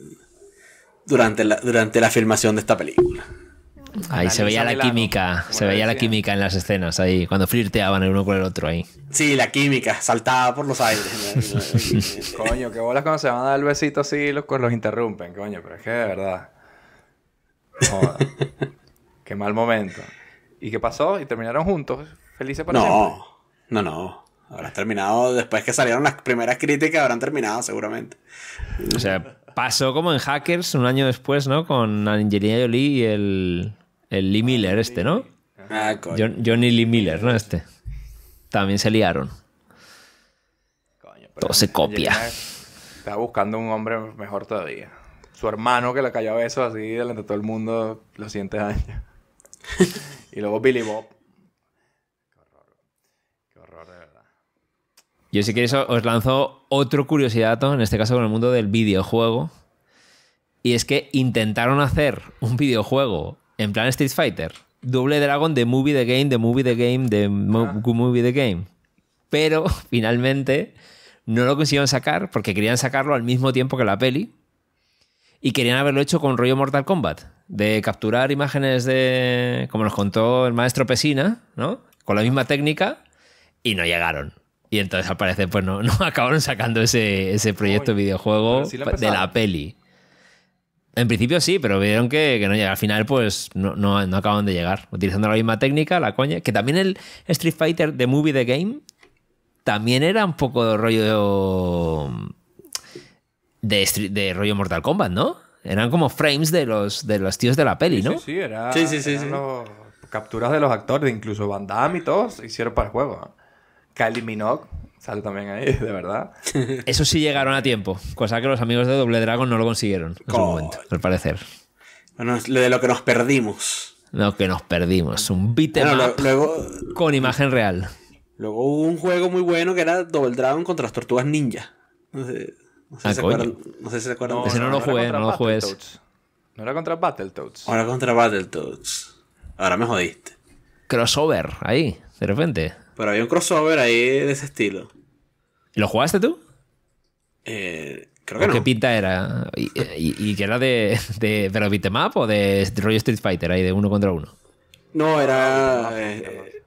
durante la, durante la filmación de esta película. Ahí se veía la química, se veía la química en las escenas ahí, cuando flirteaban el uno con el otro ahí. Sí, la química, saltaba por los aires. coño, qué bolas cuando se van a dar el besito así los, pues, los interrumpen, coño, pero es que de verdad. qué mal momento. ¿Y qué pasó? ¿Y terminaron juntos? ¿Felices para no, No, no, no. Habrán terminado, después que salieron las primeras críticas, habrán terminado seguramente. O sea, pasó como en Hackers un año después, ¿no? Con Angelina Jolie y el, Lee Miller ah, este, ¿no? Ah, Johnny Lee Miller, ¿no? Este. También se liaron. Todo se copia. Estaba buscando un hombre mejor todavía. Su hermano que le cayó a besos así delante de todo el mundo los siguientes años. y luego Billy Bob. Yo si queréis os lanzo otro curiosidad, en este caso con el mundo del videojuego. Y es que intentaron hacer un videojuego en plan Street Fighter. Doble Dragon de Movie the Game, de Movie the Game, de ah. Movie the Game. Pero finalmente no lo consiguieron sacar porque querían sacarlo al mismo tiempo que la peli. Y querían haberlo hecho con rollo Mortal Kombat. De capturar imágenes de. como nos contó el maestro Pesina, ¿no? Con la misma técnica. Y no llegaron. Y entonces al parecer, pues no, acabaron sacando ese, proyecto videojuego de la peli. En principio sí, pero vieron que, no llega. Al final, pues no, no, acaban de llegar. Utilizando la misma técnica, la coña. Que también el Street Fighter The Movie The Game también era un poco rollo. De, de, rollo Mortal Kombat, ¿no? Eran como frames de los, de los tíos de la peli, ¿no? Sí, sí, sí era. Sí, capturas de los actores, incluso Van Damme y todos, hicieron para el juego. Kylie Minogue sale también ahí, de verdad. Eso sí llegaron a tiempo, cosa que los amigos de Doble Dragon no lo consiguieron en su momento, al parecer. Bueno, lo de lo que nos perdimos. Lo que nos perdimos, un beat'em luego, con imagen real. Luego hubo un juego muy bueno que era Double Dragon contra las Tortugas Ninja. No sé, ah, si, se acuerdan, Ese no, lo jugué, no lo ¿No era contra Battletoads? Ahora contra Battletoads. Ahora me jodiste. Crossover, ahí, de repente. Pero había un crossover ahí de ese estilo. ¿Lo jugaste tú? Eh, creo que no. ¿Qué pinta era? ¿Y, que era de, de pero o de rollo Street Fighter ahí de uno contra uno? No, era... Eh,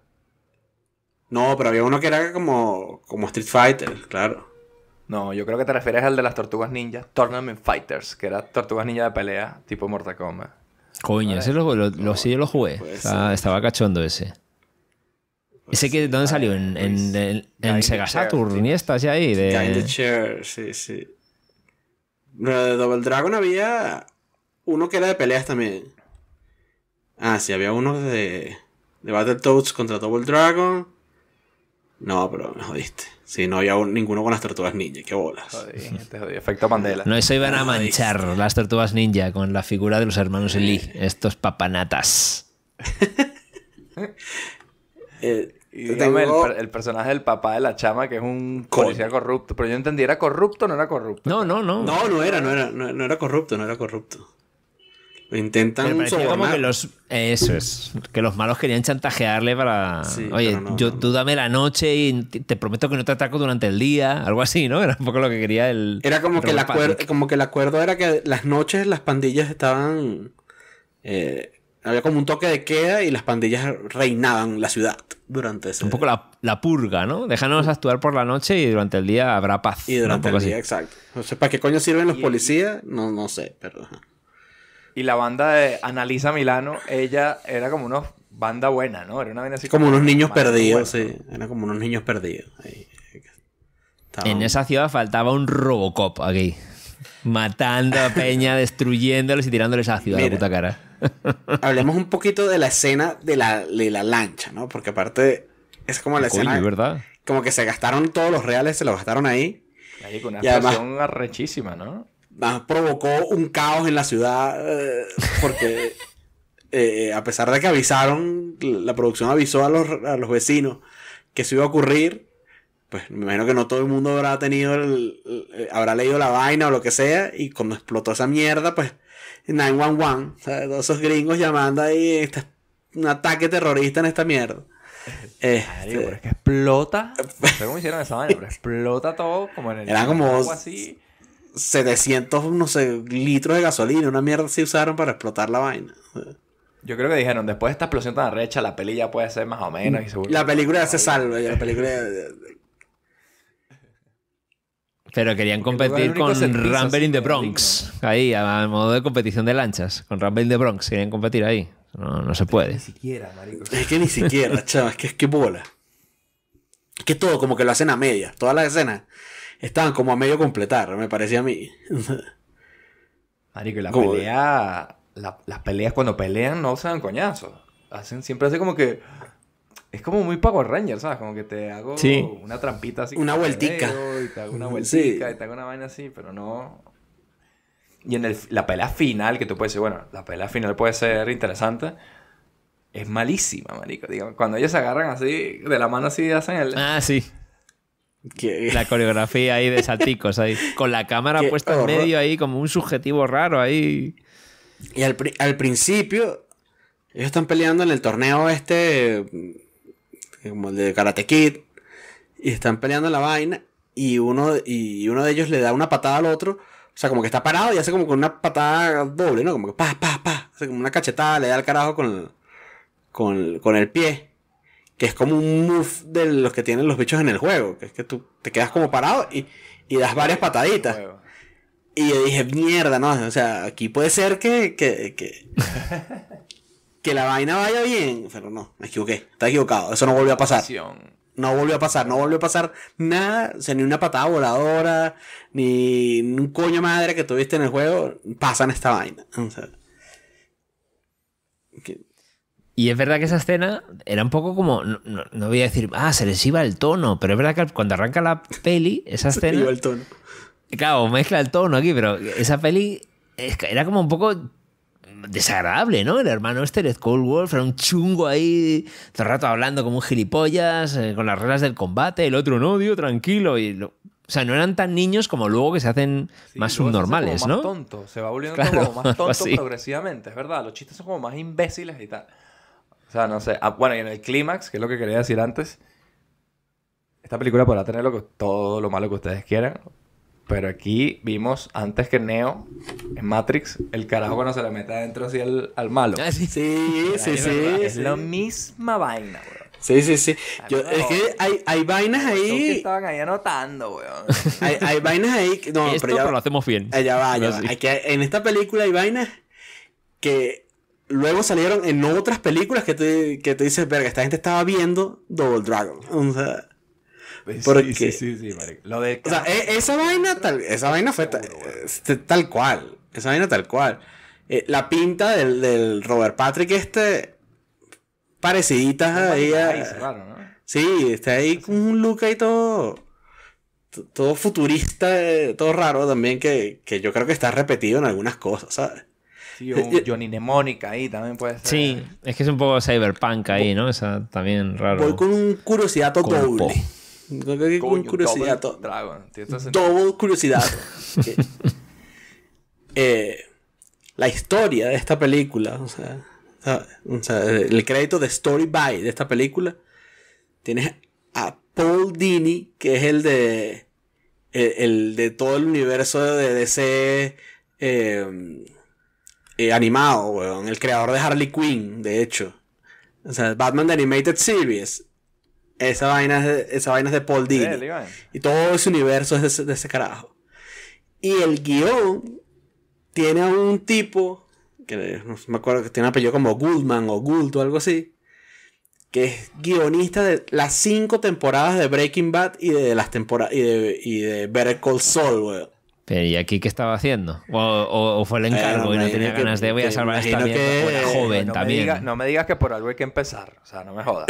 no, pero había uno que era como, como Street Fighter, claro. No, yo creo que te refieres al de las tortugas ninja, Tournament Fighters, que era tortugas ninja de pelea, tipo Mortal Kombat. Coño, ese lo, sí lo jugué. estaba cachondo ese sé que, ¿dónde salió? ¿En, en, Sega Saturn y estas ya ahí? De... the chair, sí, sí. de Double Dragon había uno que era de peleas también. Ah, sí, había uno de, de Battletoads contra Double Dragon. No, pero me jodiste. Sí, no había ninguno con las tortugas ninja, qué bolas. te este Efecto Mandela. No, eso iban a ah, manchar las tortugas ninja con la figura de los hermanos Lee, estos papanatas. eh, el, personaje del papá de la chama, que es un policía corrupto. Pero yo entendí, ¿era corrupto o no era corrupto? No, no, no. No, no era, no era, corrupto, no era corrupto. Lo intentan los, eso es. Que los malos querían chantajearle para. Oye, yo, tú dame la noche y te prometo que no te ataco durante el día. Algo así, ¿no? Era un poco lo que quería el. Era como, que, el como que el acuerdo era que las noches las pandillas estaban. Eh, había como un toque de queda y las pandillas reinaban la ciudad durante Un poco la, purga, ¿no? Déjanos actuar por la noche y durante el día habrá paz. Y durante el día, exacto. No sé, ¿para qué coño sirven los policías? No, no sé, pero... Y la banda de Analiza Milano, ella era como una banda buena, ¿no? Era una banda así como, unos niños perdidos, sí. Era como unos niños perdidos. En esa ciudad faltaba un Robocop aquí matando a Peña, destruyéndolos y tirándoles a la ciudad la puta cara. hablemos un poquito de la escena de la, lancha, ¿no? Porque aparte es como la escena. ¿verdad? Como que se gastaron todos los reales, se los gastaron ahí. ahí con una y arrechísima, ¿no? provocó un caos en la ciudad eh, porque eh, eh, a pesar de que avisaron, la producción avisó a los, a los vecinos que se iba a ocurrir pues me imagino que no todo el mundo habrá tenido el, habrá leído la vaina o lo que sea y cuando explotó esa mierda pues 911 ¿sabes? todos esos gringos llamando ahí este un ataque terrorista en esta mierda este, pero es que explota hicieron esa vaina explota todo como en el eran como así 700 no sé litros de gasolina una mierda se usaron para explotar la vaina yo creo que dijeron, después de esta explosión tan recha, la peli ya puede ser más o menos. Mm. la película ya se salva, la película pero querían competir con Rumble in the Bronx. Ahí, a, modo de competición de lanchas. Con Rumble in the Bronx. Querían competir ahí. No, se puede. Ni siquiera, marico. Es que ni siquiera, chaval. Es que es que bola. Es que todo como que lo hacen a media. Todas las escenas estaban como a medio completar, me parecía a mí. marico, y la pelea. las peleas cuando pelean no usan coñazos. Hacen, siempre hace como que. Es como muy Power Ranger, ¿sabes? Como que te hago una trampita así. Una vueltica. Y te hago una vueltica y te hago una vaina así, pero no. Y en la pelea final, que tú puedes decir, bueno, la pelea final puede ser interesante, es malísima, marico. cuando ellos se agarran así, de la mano así, hacen el... Ah, sí. La coreografía ahí de salticos, ahí. Con la cámara puesta en medio ahí, como un subjetivo raro ahí. Y al, al principio, ellos están peleando en el torneo este como el de Karate Kid, y están peleando la vaina, y uno, y uno de ellos le da una patada al otro, o sea, como que está parado y hace como con una patada doble, ¿no? Como que pa, pa, pa, hace como una cachetada, le da al carajo con con, con el pie, que es como un move de los que tienen los bichos en el juego, que es que tú te quedas como parado y, y das varias pataditas. Y yo dije, mierda, no, o sea, aquí puede ser que, que, que la vaina vaya bien. Pero no, me equivoqué, está equivocado, eso no volvió a pasar. No volvió a pasar, no volvió a pasar nada, o sea, ni una patada voladora, ni un coño madre que tuviste en el juego, pasan esta vaina. Y es verdad que esa escena era un poco como, no, voy a decir, ah, se les iba el tono, pero es verdad que cuando arranca la peli, esa escena... se iba el tono. Claro, mezcla el tono aquí, pero esa peli era como un poco desagradable, ¿no? El hermano este, de Cold Wolf, era un chungo ahí, todo el rato hablando como un gilipollas, eh, con las reglas del combate, el otro no, tío, tranquilo. Y O sea, no eran tan niños como luego que se hacen más subnormales, ¿no? Más tonto, se va volviendo como más tonto progresivamente, es verdad. Los chistes son como más imbéciles y tal. O sea, no sé. Ah, bueno, y en el clímax, que es lo que quería decir antes, esta película podrá tener que, todo lo malo que ustedes quieran, pero aquí vimos antes que Neo en Matrix, el carajo cuando se le mete adentro así al, al malo. Ah, sí, sí, sí, Es la misma vaina, bro. Sí, sí, sí. es que hay, hay vainas ahí. estaban ahí anotando, weón. hay, hay vainas ahí. No, pero, ya, lo hacemos bien. Allá ah, va, en esta película hay vainas que luego salieron en otras películas que te, que te dices, verga, esta gente estaba viendo Double Dragon. O sea. Lo de... E, esa vaina, esa vaina fue este, tal, cual. Esa vaina tal cual. Eh, la pinta del, Robert Patrick este... Parecidita a ella. Sí, está ahí con un look ahí todo... Todo futurista, eh, todo raro también, que, yo creo que está repetido en algunas cosas, Sí, eh, Johnny Mnemonic ahí también puede ser. Sí, es que es un poco cyberpunk ahí, ¿no? O también raro. con un curiosidad todo con curiosidad. Double curiosidad. Eh, la historia de esta película, o sea, el crédito de Story by de esta película, tienes a Paul Dini, que es el de el, de todo el universo de DC em, eh, animado, el creador de Harley Quinn, de hecho. Batman Animated Series. Esa vaina es de, de Paul Dini. y todo ese universo es de, ese carajo. Y el guión tiene a un tipo, que no me acuerdo que tiene un apellido como Goodman o Gould o algo así, que es guionista de las cinco temporadas de Breaking Bad y de las temporadas y de, Better Call Saul, weón. Pero ¿y aquí qué estaba haciendo? ¿O, fue el eh, encargo y no tenía ganas de voy a salvar esta mierda. era joven no también. Me no me digas que por algo hay que empezar. O sea, no me jodas.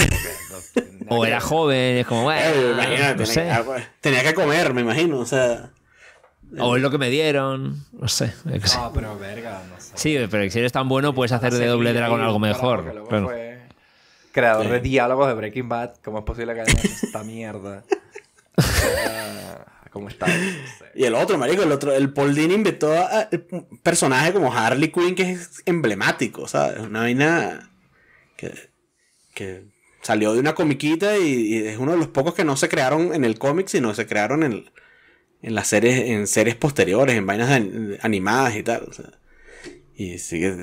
o era joven, es como, bueno, eh, no sé. tenía que comer, me imagino. O eh. es lo que me dieron. No sé. No, pero verga, no sé. Sí, pero si eres tan bueno, puedes hacer de doble dragón algo mejor. creador de diálogos de Breaking Bad. ¿Cómo es posible que haya esta mierda? como Y el otro, marico, el otro, el Paul Dean inventó a, un personaje como Harley Quinn que es emblemático, Es Una vaina que, salió de una comiquita y, es uno de los pocos que no se crearon en el cómic, sino se crearon en, las series, en series posteriores, en vainas animadas y tal. O y sigue.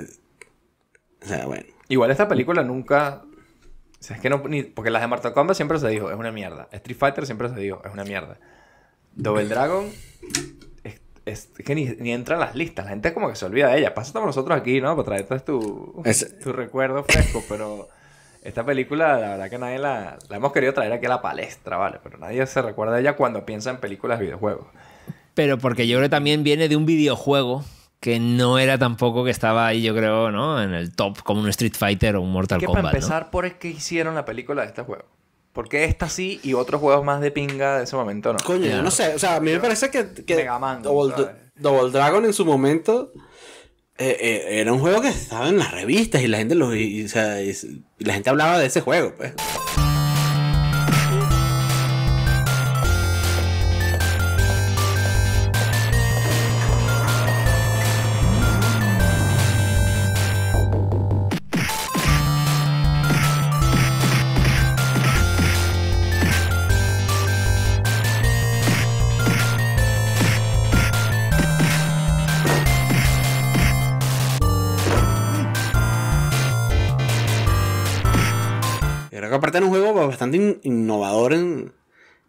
O sea, bueno. Igual esta película nunca o sea, es que no. porque las de Mortal Kombat siempre se dijo, es una mierda. Street Fighter siempre se dijo, es una mierda. Double Dragon es, que ni, entra en las listas. La gente como que se olvida de ella. pasa por nosotros aquí, ¿no? Para traer todo tu, tu recuerdo fresco, pero... Esta película, la verdad que nadie la, la hemos querido traer aquí a la palestra, ¿vale? Pero nadie se recuerda de ella cuando piensa en películas videojuegos. Pero porque yo creo que también viene de un videojuego que no era tampoco que estaba ahí, yo creo, ¿no? En el top, como un Street Fighter o un Mortal Kombat. Para empezar, por es que hicieron la película de este juego. Porque esta sí y otros juegos más de pinga de ese momento no. Coño, yo no sé. O sea, a mí me parece que. Double, Dragon en su momento. Eh, eh, era un juego que estaba en las revistas y la gente lo, la gente hablaba de ese juego, pues. innovador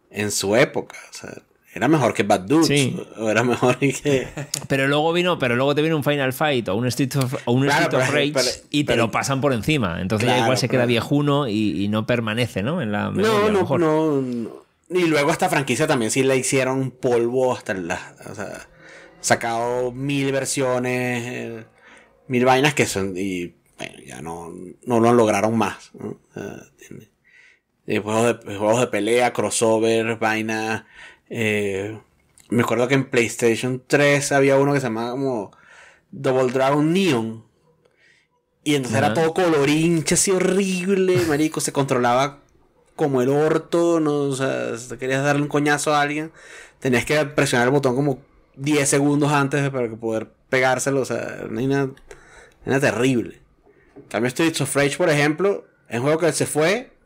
en, su época. O sea, era mejor que Bad Dudes. era mejor que. Pero luego vino, pero luego te viene un Final Fight o un Street of, o Street of Rage y te lo pasan por encima. Entonces ya igual se queda viejuno y, no permanece, ¿no? En la no, no, no, Y luego esta franquicia también sí la hicieron polvo hasta la. O sea, sacado mil versiones, mil vainas que son. Y bueno, ya no, no lo lograron más. Eh, eh, juegos, de, pelea, crossover, vaina. Eh, me acuerdo que en PlayStation 3 había uno que se llamaba como Double Dragon Neon. Y entonces era todo colorín... así horrible, marico. Se controlaba como el orto, no, o sea, si querías darle un coñazo a alguien, tenías que presionar el botón como 10 segundos antes para poder pegárselo, o sea, No terrible. También estoy Streets of Rage, por ejemplo, es juego que se fue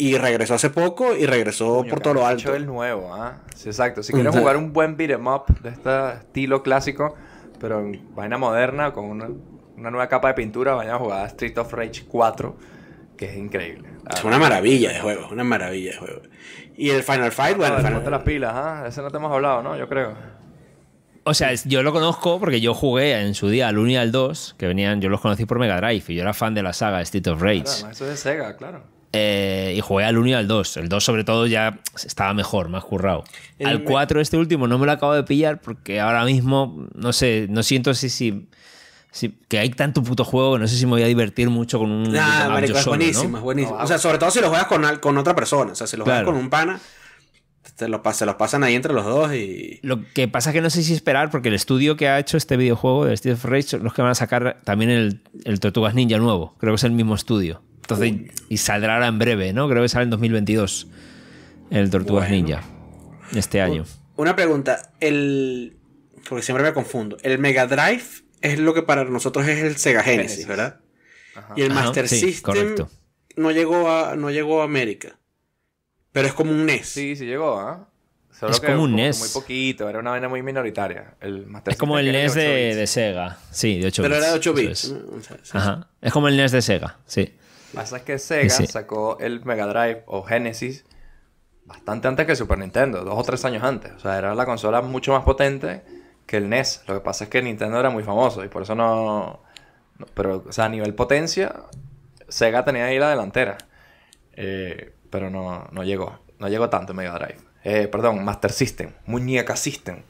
y regresó hace poco y regresó por todo lo alto. el nuevo, ¿ah? Sí, exacto. Si quieres jugar un buen beat'em up de este estilo clásico, pero en vaina moderna, con una, nueva capa de pintura, vayan a jugar Street of Rage 4, que es increíble. Es una maravilla de juego, una maravilla de juego. Y el Final Fight, bueno, las pilas, ¿ah? Ese no te hemos hablado, ¿no? Yo creo. O sea, yo lo conozco porque yo jugué en su día al 1 al 2, que venían, yo los conocí por Mega Drive y yo era fan de la saga Street of Rage. eso es de Sega, claro. Eh, y jugué al 1 y al 2. El 2 sobre todo ya estaba mejor, más currado. al 4 este último no me lo acabo de pillar porque ahora mismo, no sé, no siento si... si, que hay tanto puto juego no sé si me voy a divertir mucho con un. Nah, es, buenísimo, es buenísimo, O sea, sobre todo si lo juegas con, con otra persona. O sea, si lo juegas con un pana, se los pasan ahí entre los dos y... Lo que pasa es que no sé si esperar porque el estudio que ha hecho este videojuego de Steve Rage los que van a sacar también el, el Tortugas Ninja nuevo. Creo que es el mismo estudio. Entonces, y saldrá en breve, ¿no? Creo que sale en 2022 el Tortugas Ninja, este año. Una pregunta, el... Porque siempre me confundo. El Mega Drive es lo que para nosotros es el Sega Genesis, ¿verdad? Y el Master System correcto. no llegó a no llegó a América. Pero es como un NES. Sí, sí llegó, ¿ah? es como un NES. Muy poquito, era una vaina muy minoritaria. es como el NES de, Sega, sí, de 8 bits. Pero era de 8 bits. Ajá. es como el NES de Sega, sí. Pasa es que Sega sacó el Mega Drive o Genesis bastante antes que Super Nintendo, dos o tres años antes. O sea, era la consola mucho más potente que el NES. Lo que pasa es que Nintendo era muy famoso y por eso no. pero, o sea, a nivel potencia, Sega tenía ahí la delantera. Eh, pero no, llegó. No llegó tanto Mega Drive. Eh, perdón, Master System. Muñeca System.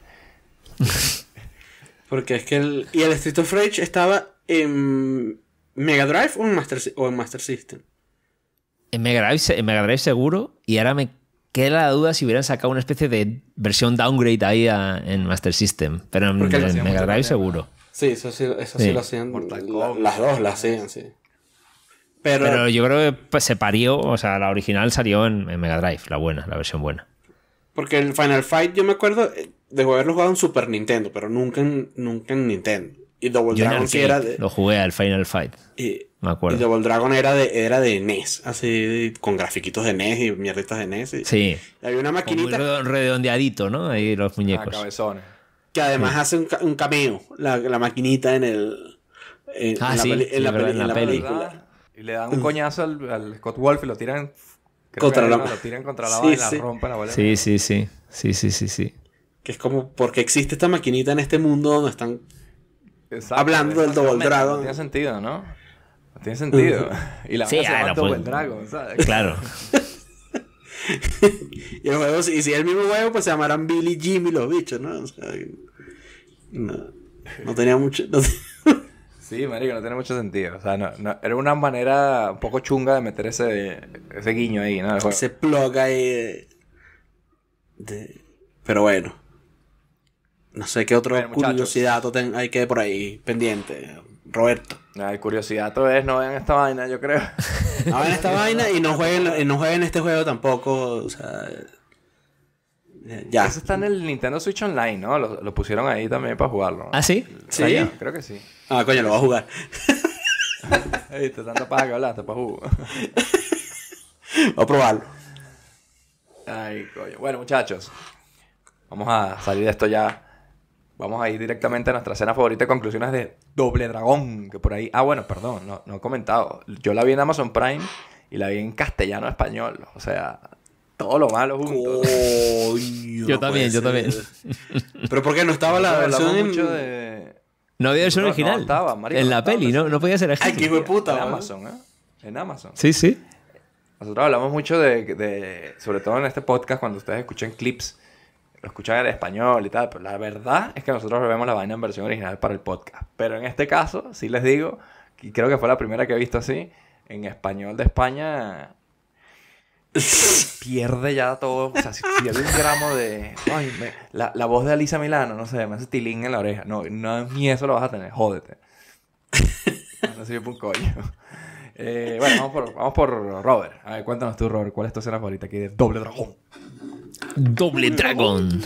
Porque es que el. Y el Street of Rage estaba en Mega Drive o en Master, System. En Mega, Drive, seguro. Y ahora me queda la duda si hubieran sacado una especie de versión downgrade ahí en Master System. Pero en, Mega Drive seguro. Sí, eso sí, eso sí. lo hacían. las dos las hacían, sí. Pero, yo creo que pues, se parió, o sea, la original salió en, Mega Drive, la buena, la versión buena. Porque el Final Fight yo me acuerdo eh, de haberlo jugado en Super Nintendo, pero nunca nunca en Nintendo. Y Double Dragon que era de, Lo jugué al Final Fight. me acuerdo. Y Double Dragon era de, era de NES, así con grafiquitos de NES y mierditas de NES. sí. había una maquinita. redondeadito, ¿no? Ahí los ah, muñecos. Ah, cabezones. Que además hace un, cameo, la, maquinita en el. ah, sí, la, en la, película. Y le dan un mm. coñazo al, Scott Wolf y lo tiran. Contra la... lo tiran contra la sí, y la rompen la Sí, sí, sí. Sí, sí, sí, sí. Que es como, porque existe esta maquinita en este mundo donde están hablando del doble Dragon. No tiene sentido, ¿no? No tiene sentido. Y la sí, del doble ah, Double pues, ¿sabes? Claro. y, el juego, y si es el mismo juego, pues se llamarán Billy Jimmy los bichos, ¿no? no, tenía mucho. sí, marico, no tiene mucho sentido. O sea, no, era una manera un poco chunga de meter ese, ese guiño ahí, ¿no? Ese plug ahí. Pero bueno. No sé qué otro curiosidad hay que por ahí pendiente, Roberto. Ay curiosidad curiosidad es no vean esta vaina, yo creo. No vean esta vaina y no jueguen, no este juego tampoco. O sea, ya. Eso está en el Nintendo Switch Online, ¿no? Lo, pusieron ahí también para jugarlo. ¿Ah, sí? Sí. creo que sí. Ah, coño, lo voy a jugar. Viste, tanta paja que hablaste para pues, jugar. voy a probarlo. Ay, coño. Bueno, muchachos. Vamos a salir de esto ya Vamos a ir directamente a nuestra escena favorita y conclusiones de Doble Dragón, que por ahí... Ah, bueno, perdón, no, no he comentado. Yo la vi en Amazon Prime y la vi en castellano-español. O sea, todo lo malo junto. yo también, yo también. Pero porque no estaba la versión mucho No había versión original. No estaba, en la peli, no, no podía ser así. Ay, qué puta. En Amazon, ¿eh? En Amazon. Sí, sí. Nosotros hablamos mucho de, de, sobre todo en este podcast, cuando ustedes escuchan clips lo escuchan en español y tal, pero la verdad es que nosotros vemos la vaina en versión original para el podcast. Pero en este caso, sí les digo, y creo que fue la primera que he visto así, en español de España pierde ya todo, o sea, si pierde un gramo de... Ay, la, voz de Alisa Milano, no sé, me hace tilín en la oreja. No, ni eso lo vas a tener, jódete. No sirve un coño. Eh, bueno, vamos por, vamos por Robert. A ver, cuéntanos tú, Robert, ¿cuál es tu escena favorita aquí de Doble Dragón? Doble dragón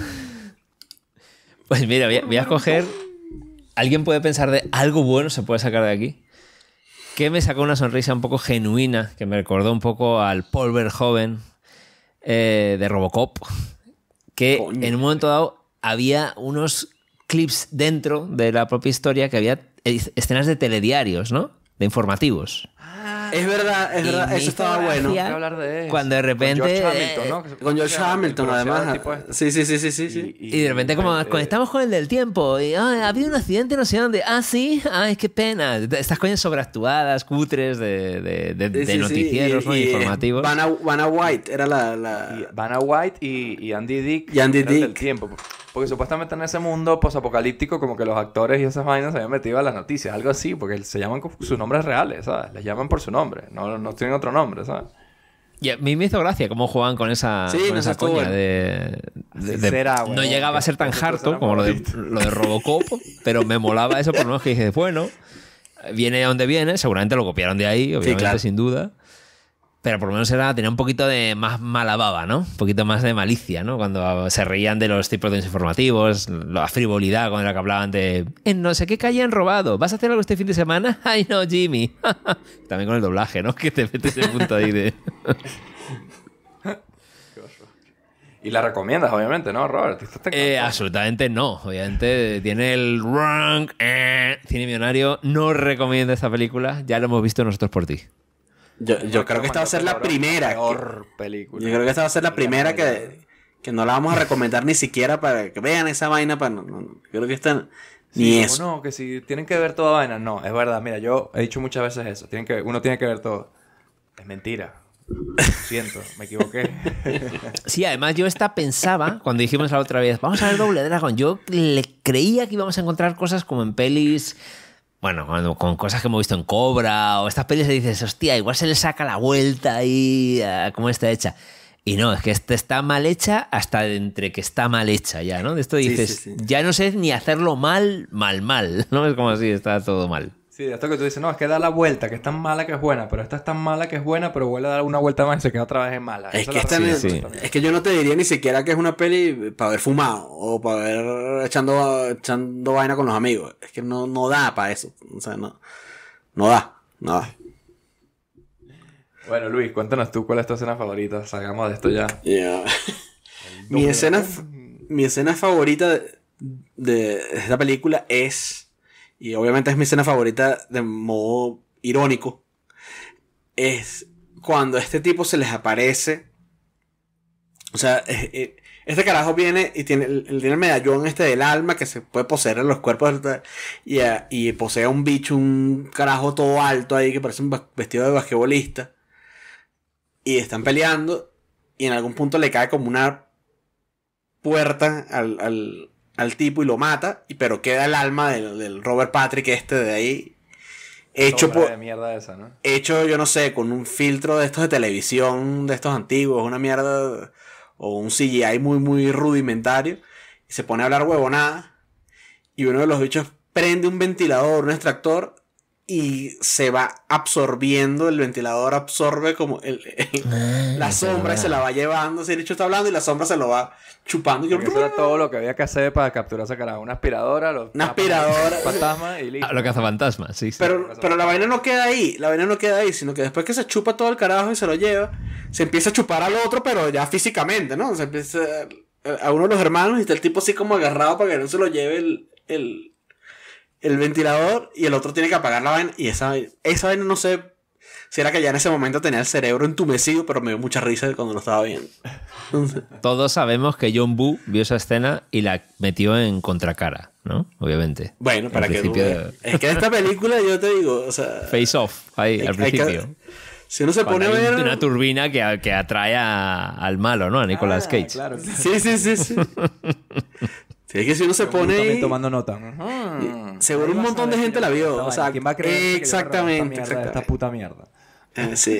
Pues mira, voy a, coger. Alguien puede pensar de algo bueno se puede sacar de aquí. Que me sacó una sonrisa un poco genuina, que me recordó un poco al polver joven eh, de Robocop. Que en un momento dado había unos clips dentro de la propia historia que había eh, escenas de telediarios, ¿no? informativos. es verdad, es verdad, eso estaba bueno. cuando de repente. Con George Hamilton, ¿no? además. Este. Sí, sí, sí, sí. sí, Y, de repente, como eh, conectamos con el del tiempo. Y, ah, ha habido un accidente, no sé dónde. Ah, sí, ah, es que pena. Estas coñas sobreactuadas, cutres de, de, noticieros, ¿no? Eh, informativos. Vanna, White era la. la... Vanna White y, Andy Dick. Y Andy Dick. Del tiempo. Porque supuestamente en ese mundo posapocalíptico, como que los actores y esas vainas se habían metido a las noticias, algo así, porque se llaman con sus nombres reales, ¿sabes? Les llaman por su nombre, no, tienen otro nombre, ¿sabes? Y a mí me hizo gracia cómo jugaban con esa, coña de, de, no llegaba a ser tan harto como lo de, Robocop, pero me molaba eso por lo menos que dije, bueno, viene de donde viene, seguramente lo copiaron de ahí, obviamente, claro. sin duda pero por lo menos era, tenía un poquito de más mala baba, ¿no? Un poquito más de malicia, ¿no? Cuando se reían de los tipos de informativos, la frivolidad con la que hablaban de no sé qué que hayan robado, ¿vas a hacer algo este fin de semana? Ay, no, Jimmy. También con el doblaje, ¿no? Que te metes el punto ahí de... Y la recomiendas, obviamente, ¿no, Robert? Eh, absolutamente no. Obviamente tiene el rank eh, cine millonario. No recomienda esta película. Ya lo hemos visto nosotros por ti. Yo, creo que esta va a ser la primera. película. Yo creo que esta va a ser la primera que, no la vamos a recomendar ni siquiera para que vean esa vaina. Para, no, creo que esta ni No, que si tienen que ver toda vaina. No, es verdad. Mira, yo he dicho muchas veces eso. Tienen que, uno tiene que ver todo. Es mentira. siento, me equivoqué. Sí, además yo esta pensaba, cuando dijimos la otra vez, vamos a ver Doble Dragon, yo le creía que íbamos a encontrar cosas como en pelis bueno, con cosas que hemos visto en Cobra o estas pelis, dices, hostia, igual se le saca la vuelta ahí, cómo está hecha. Y no, es que este está mal hecha hasta entre que está mal hecha ya, ¿no? De esto dices, ya no sé ni hacerlo mal, mal, mal, ¿no? Es como así, está todo mal. Sí, esto que tú dices, no, es que da la vuelta, que es tan mala que es buena, pero esta es tan mala que es buena, pero vuelve a dar una vuelta más y se queda otra vez en mala. Es, que, que yo no te diría ni siquiera que es una peli para haber fumado o para haber echando, echando vaina con los amigos. Es que no, no da para eso. O sea, no, no da, no da. Bueno, Luis, cuéntanos tú cuál es tu escena favorita. Salgamos de esto ya. mi, escena, mi escena favorita de esta película es y obviamente es mi escena favorita de modo irónico, es cuando este tipo se les aparece. O sea, eh, este carajo viene y tiene, el medallón este del alma que se puede poseer en los cuerpos y, eh, y posee a un bicho, un carajo todo alto ahí que parece un vestido de basquetbolista. Y están peleando y en algún punto le cae como una puerta al, al tipo y lo mata, pero queda el alma del, Robert Patrick este de ahí. Hecho por. mierda esa, ¿no? Hecho, yo no sé, con un filtro de estos de televisión, de estos antiguos, una mierda. O un CGI muy, muy rudimentario. Y se pone a hablar huevonada. Y uno de los bichos prende un ventilador, un extractor y se va absorbiendo, el ventilador absorbe como el, ah, la sombra y se la va llevando, si el hecho está hablando y la sombra se lo va chupando. Y yo, eso era ¡ah! todo lo que había que hacer para capturar esa cara, una aspiradora, una aspiradora, fantasma y ah, lo que hace fantasma, sí. pero, pero, la vaina no queda ahí, la vaina no queda ahí, sino que después que se chupa todo el carajo y se lo lleva, se empieza a chupar al otro, pero ya físicamente, ¿no? Se empieza eh, a uno de los hermanos y está el tipo así como agarrado para que no se lo lleve el el ventilador y el otro tiene que apagar la vaina. Y esa, esa vaina no sé si era que ya en ese momento tenía el cerebro entumecido, pero me dio mucha risa cuando no estaba bien Todos sabemos que John Boo vio esa escena y la metió en contracara, ¿no? Obviamente. Bueno, para que. Principio... Es que esta película, yo te digo, o sea. Face off, ahí, al principio. Si uno se pone a ver. Una turbina que, que atrae al malo, ¿no? A Nicolas ah, Cage. sí, sí. sí. es que si uno se pone. tomando nota. Eh, Seguro un montón de gente la vio. O sea, ¿quién va a creer? Exactamente, que esta, puta mierda. Eh, sí.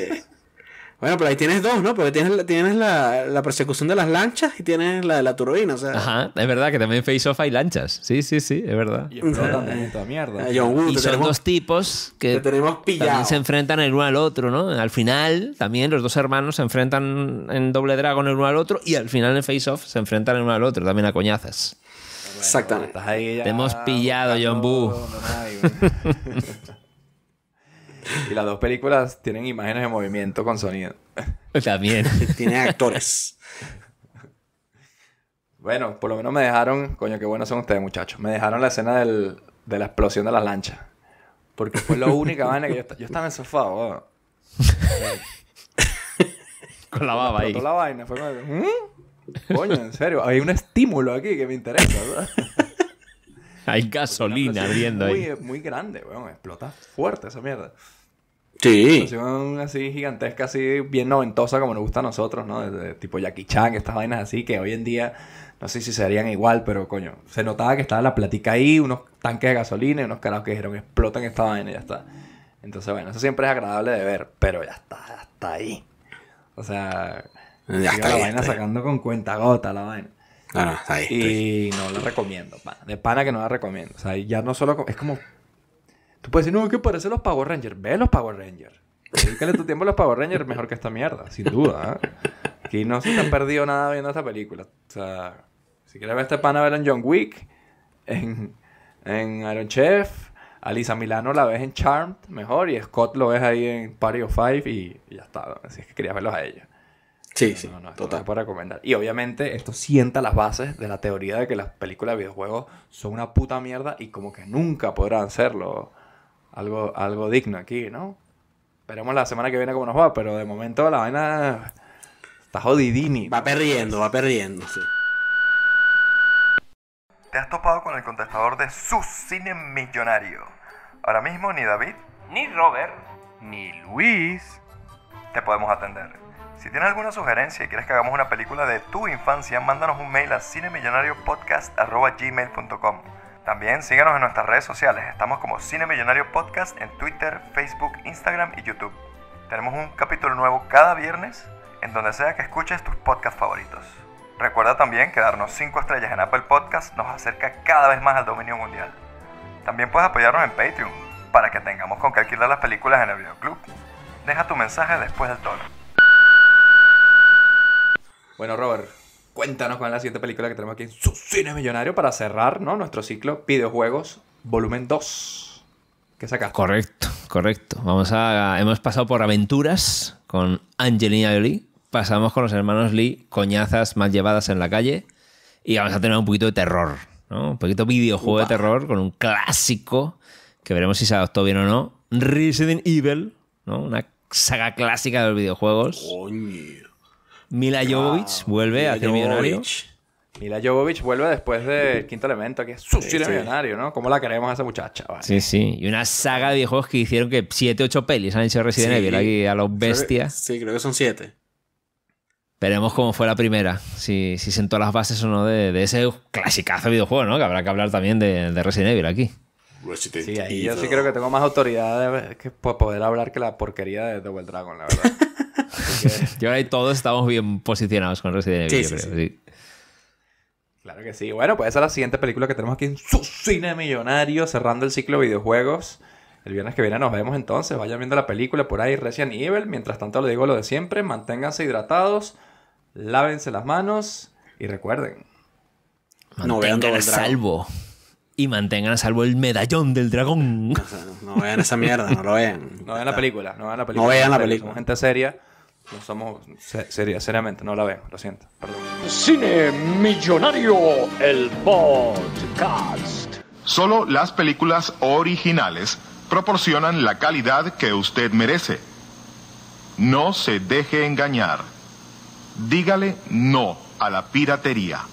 Bueno, pero ahí tienes dos, ¿no? Porque tienes, tienes la, persecución de las lanchas y tienes la de la turbina, o sea. Ajá, es verdad que también Face Off hay lanchas. Sí, sí, sí, es verdad. Y, eh, mierda. y son dos tipos que también se enfrentan el uno al otro, ¿no? Al final, también los dos hermanos se enfrentan en Doble dragón el uno al otro y al final en Face Off se enfrentan el uno al otro, también a coñazas. Exactamente. Te hemos pillado, John Boo. y las dos películas tienen imágenes de movimiento con sonido. También. tienen actores. Bueno, por lo menos me dejaron, coño, qué buenos son ustedes, muchachos. Me dejaron la escena de la explosión de las lanchas, Porque fue la única vaina que yo, yo, estaba en el Con la baba ahí. la vaina, fue como, ¿Mm? Coño, en serio, hay un estímulo aquí que me interesa, ¿verdad? Hay gasolina viendo ahí. Muy grande, weón. explota fuerte esa mierda. Sí. Una así gigantesca, así bien noventosa como nos gusta a nosotros, ¿no? tipo Jackie Chan, estas vainas así que hoy en día no sé si serían igual, pero coño, se notaba que estaba la platica ahí, unos tanques de gasolina y unos carajos que dijeron explotan esta vaina y ya está. Entonces, bueno, eso siempre es agradable de ver, pero ya está, hasta ahí. O sea, ya la vaina sacando con cuenta gota la vaina. Ah, y no la recomiendo, De pana que no la recomiendo. O sea, ya no solo. Es como. Tú puedes decir, no, que parece los Power Rangers. Ve los Power Rangers. Dedícale tu tiempo los Power Rangers mejor que esta mierda, sin duda. ¿ah? que no se han perdido nada viendo esta película. O sea, si quieres ver este pana, ver en John Wick, en, Iron Chef. Alisa Milano la ves en Charmed mejor y Scott lo ves ahí en Party of Five y, ya está. Así es que querías verlos a ellos. Sí, sí, total. Para recomendar. Y obviamente esto sienta las bases de la teoría de que las películas de videojuegos son una puta mierda y como que nunca podrán serlo. Algo, algo digno aquí, ¿no? Veremos la semana que viene cómo nos va, pero de momento la vaina está jodidini. Va perdiendo, va perdiendo, Te has topado con el contestador de su cine millonario. Ahora mismo ni David, ni Robert, ni Luis te podemos atender. Si tienes alguna sugerencia y quieres que hagamos una película de tu infancia, mándanos un mail a cinemillonariopodcast.gmail.com También síguenos en nuestras redes sociales. Estamos como Cine Millonario Podcast en Twitter, Facebook, Instagram y YouTube. Tenemos un capítulo nuevo cada viernes en donde sea que escuches tus podcasts favoritos. Recuerda también que darnos 5 estrellas en Apple Podcast nos acerca cada vez más al dominio mundial. También puedes apoyarnos en Patreon para que tengamos con qué alquilar las películas en el videoclub. Deja tu mensaje después del tono. Bueno, Robert, cuéntanos cuál es la siguiente película que tenemos aquí en su cine millonario para cerrar ¿no? nuestro ciclo videojuegos volumen 2. ¿Qué sacaste? Correcto, correcto. Vamos a, hemos pasado por aventuras con Angelina Jolie, pasamos con los hermanos Lee, coñazas mal llevadas en la calle y vamos a tener un poquito de terror, ¿no? un poquito videojuego de terror con un clásico que veremos si se adoptó bien o no. Resident Evil, ¿no? una saga clásica de los videojuegos. Coño Mila ah, Jovovich vuelve a ser millonario. Mila Jovovich vuelve después del de quinto elemento, que es su sí, millonario, ¿no? ¿Cómo la queremos a esa muchacha? Sí, sí. Y una saga de videojuegos que hicieron que 7, ocho pelis han hecho Resident Evil aquí a los bestias. sí, creo que son siete. Veremos cómo fue la primera, si, sentó las bases o no de, ese clasicazo videojuego, ¿no? Que habrá que hablar también de Resident Evil aquí. Resident sí, Yo sí creo que tengo más autoridad que poder hablar que la porquería de Double Dragon, la verdad. Yo ahora todos estamos bien posicionados con Resident Evil, Claro que sí. Bueno, pues esa es la siguiente película que tenemos aquí en su cine millonario, cerrando el ciclo de videojuegos. El viernes que viene nos vemos entonces. Vayan viendo la película por ahí, Resident Evil. Mientras tanto, lo digo lo de siempre: manténganse hidratados, lávense las manos y recuerden. No vean salvo y mantengan a salvo el medallón del dragón. No, vean esa mierda, no lo vean. No vean la película, no vean la película. No vean la película. Somos gente seria, no somos seria, seriamente, no la vean, lo siento. Cine Millonario, el podcast. Solo las películas originales proporcionan la calidad que usted merece. No se deje engañar. Dígale no a la piratería.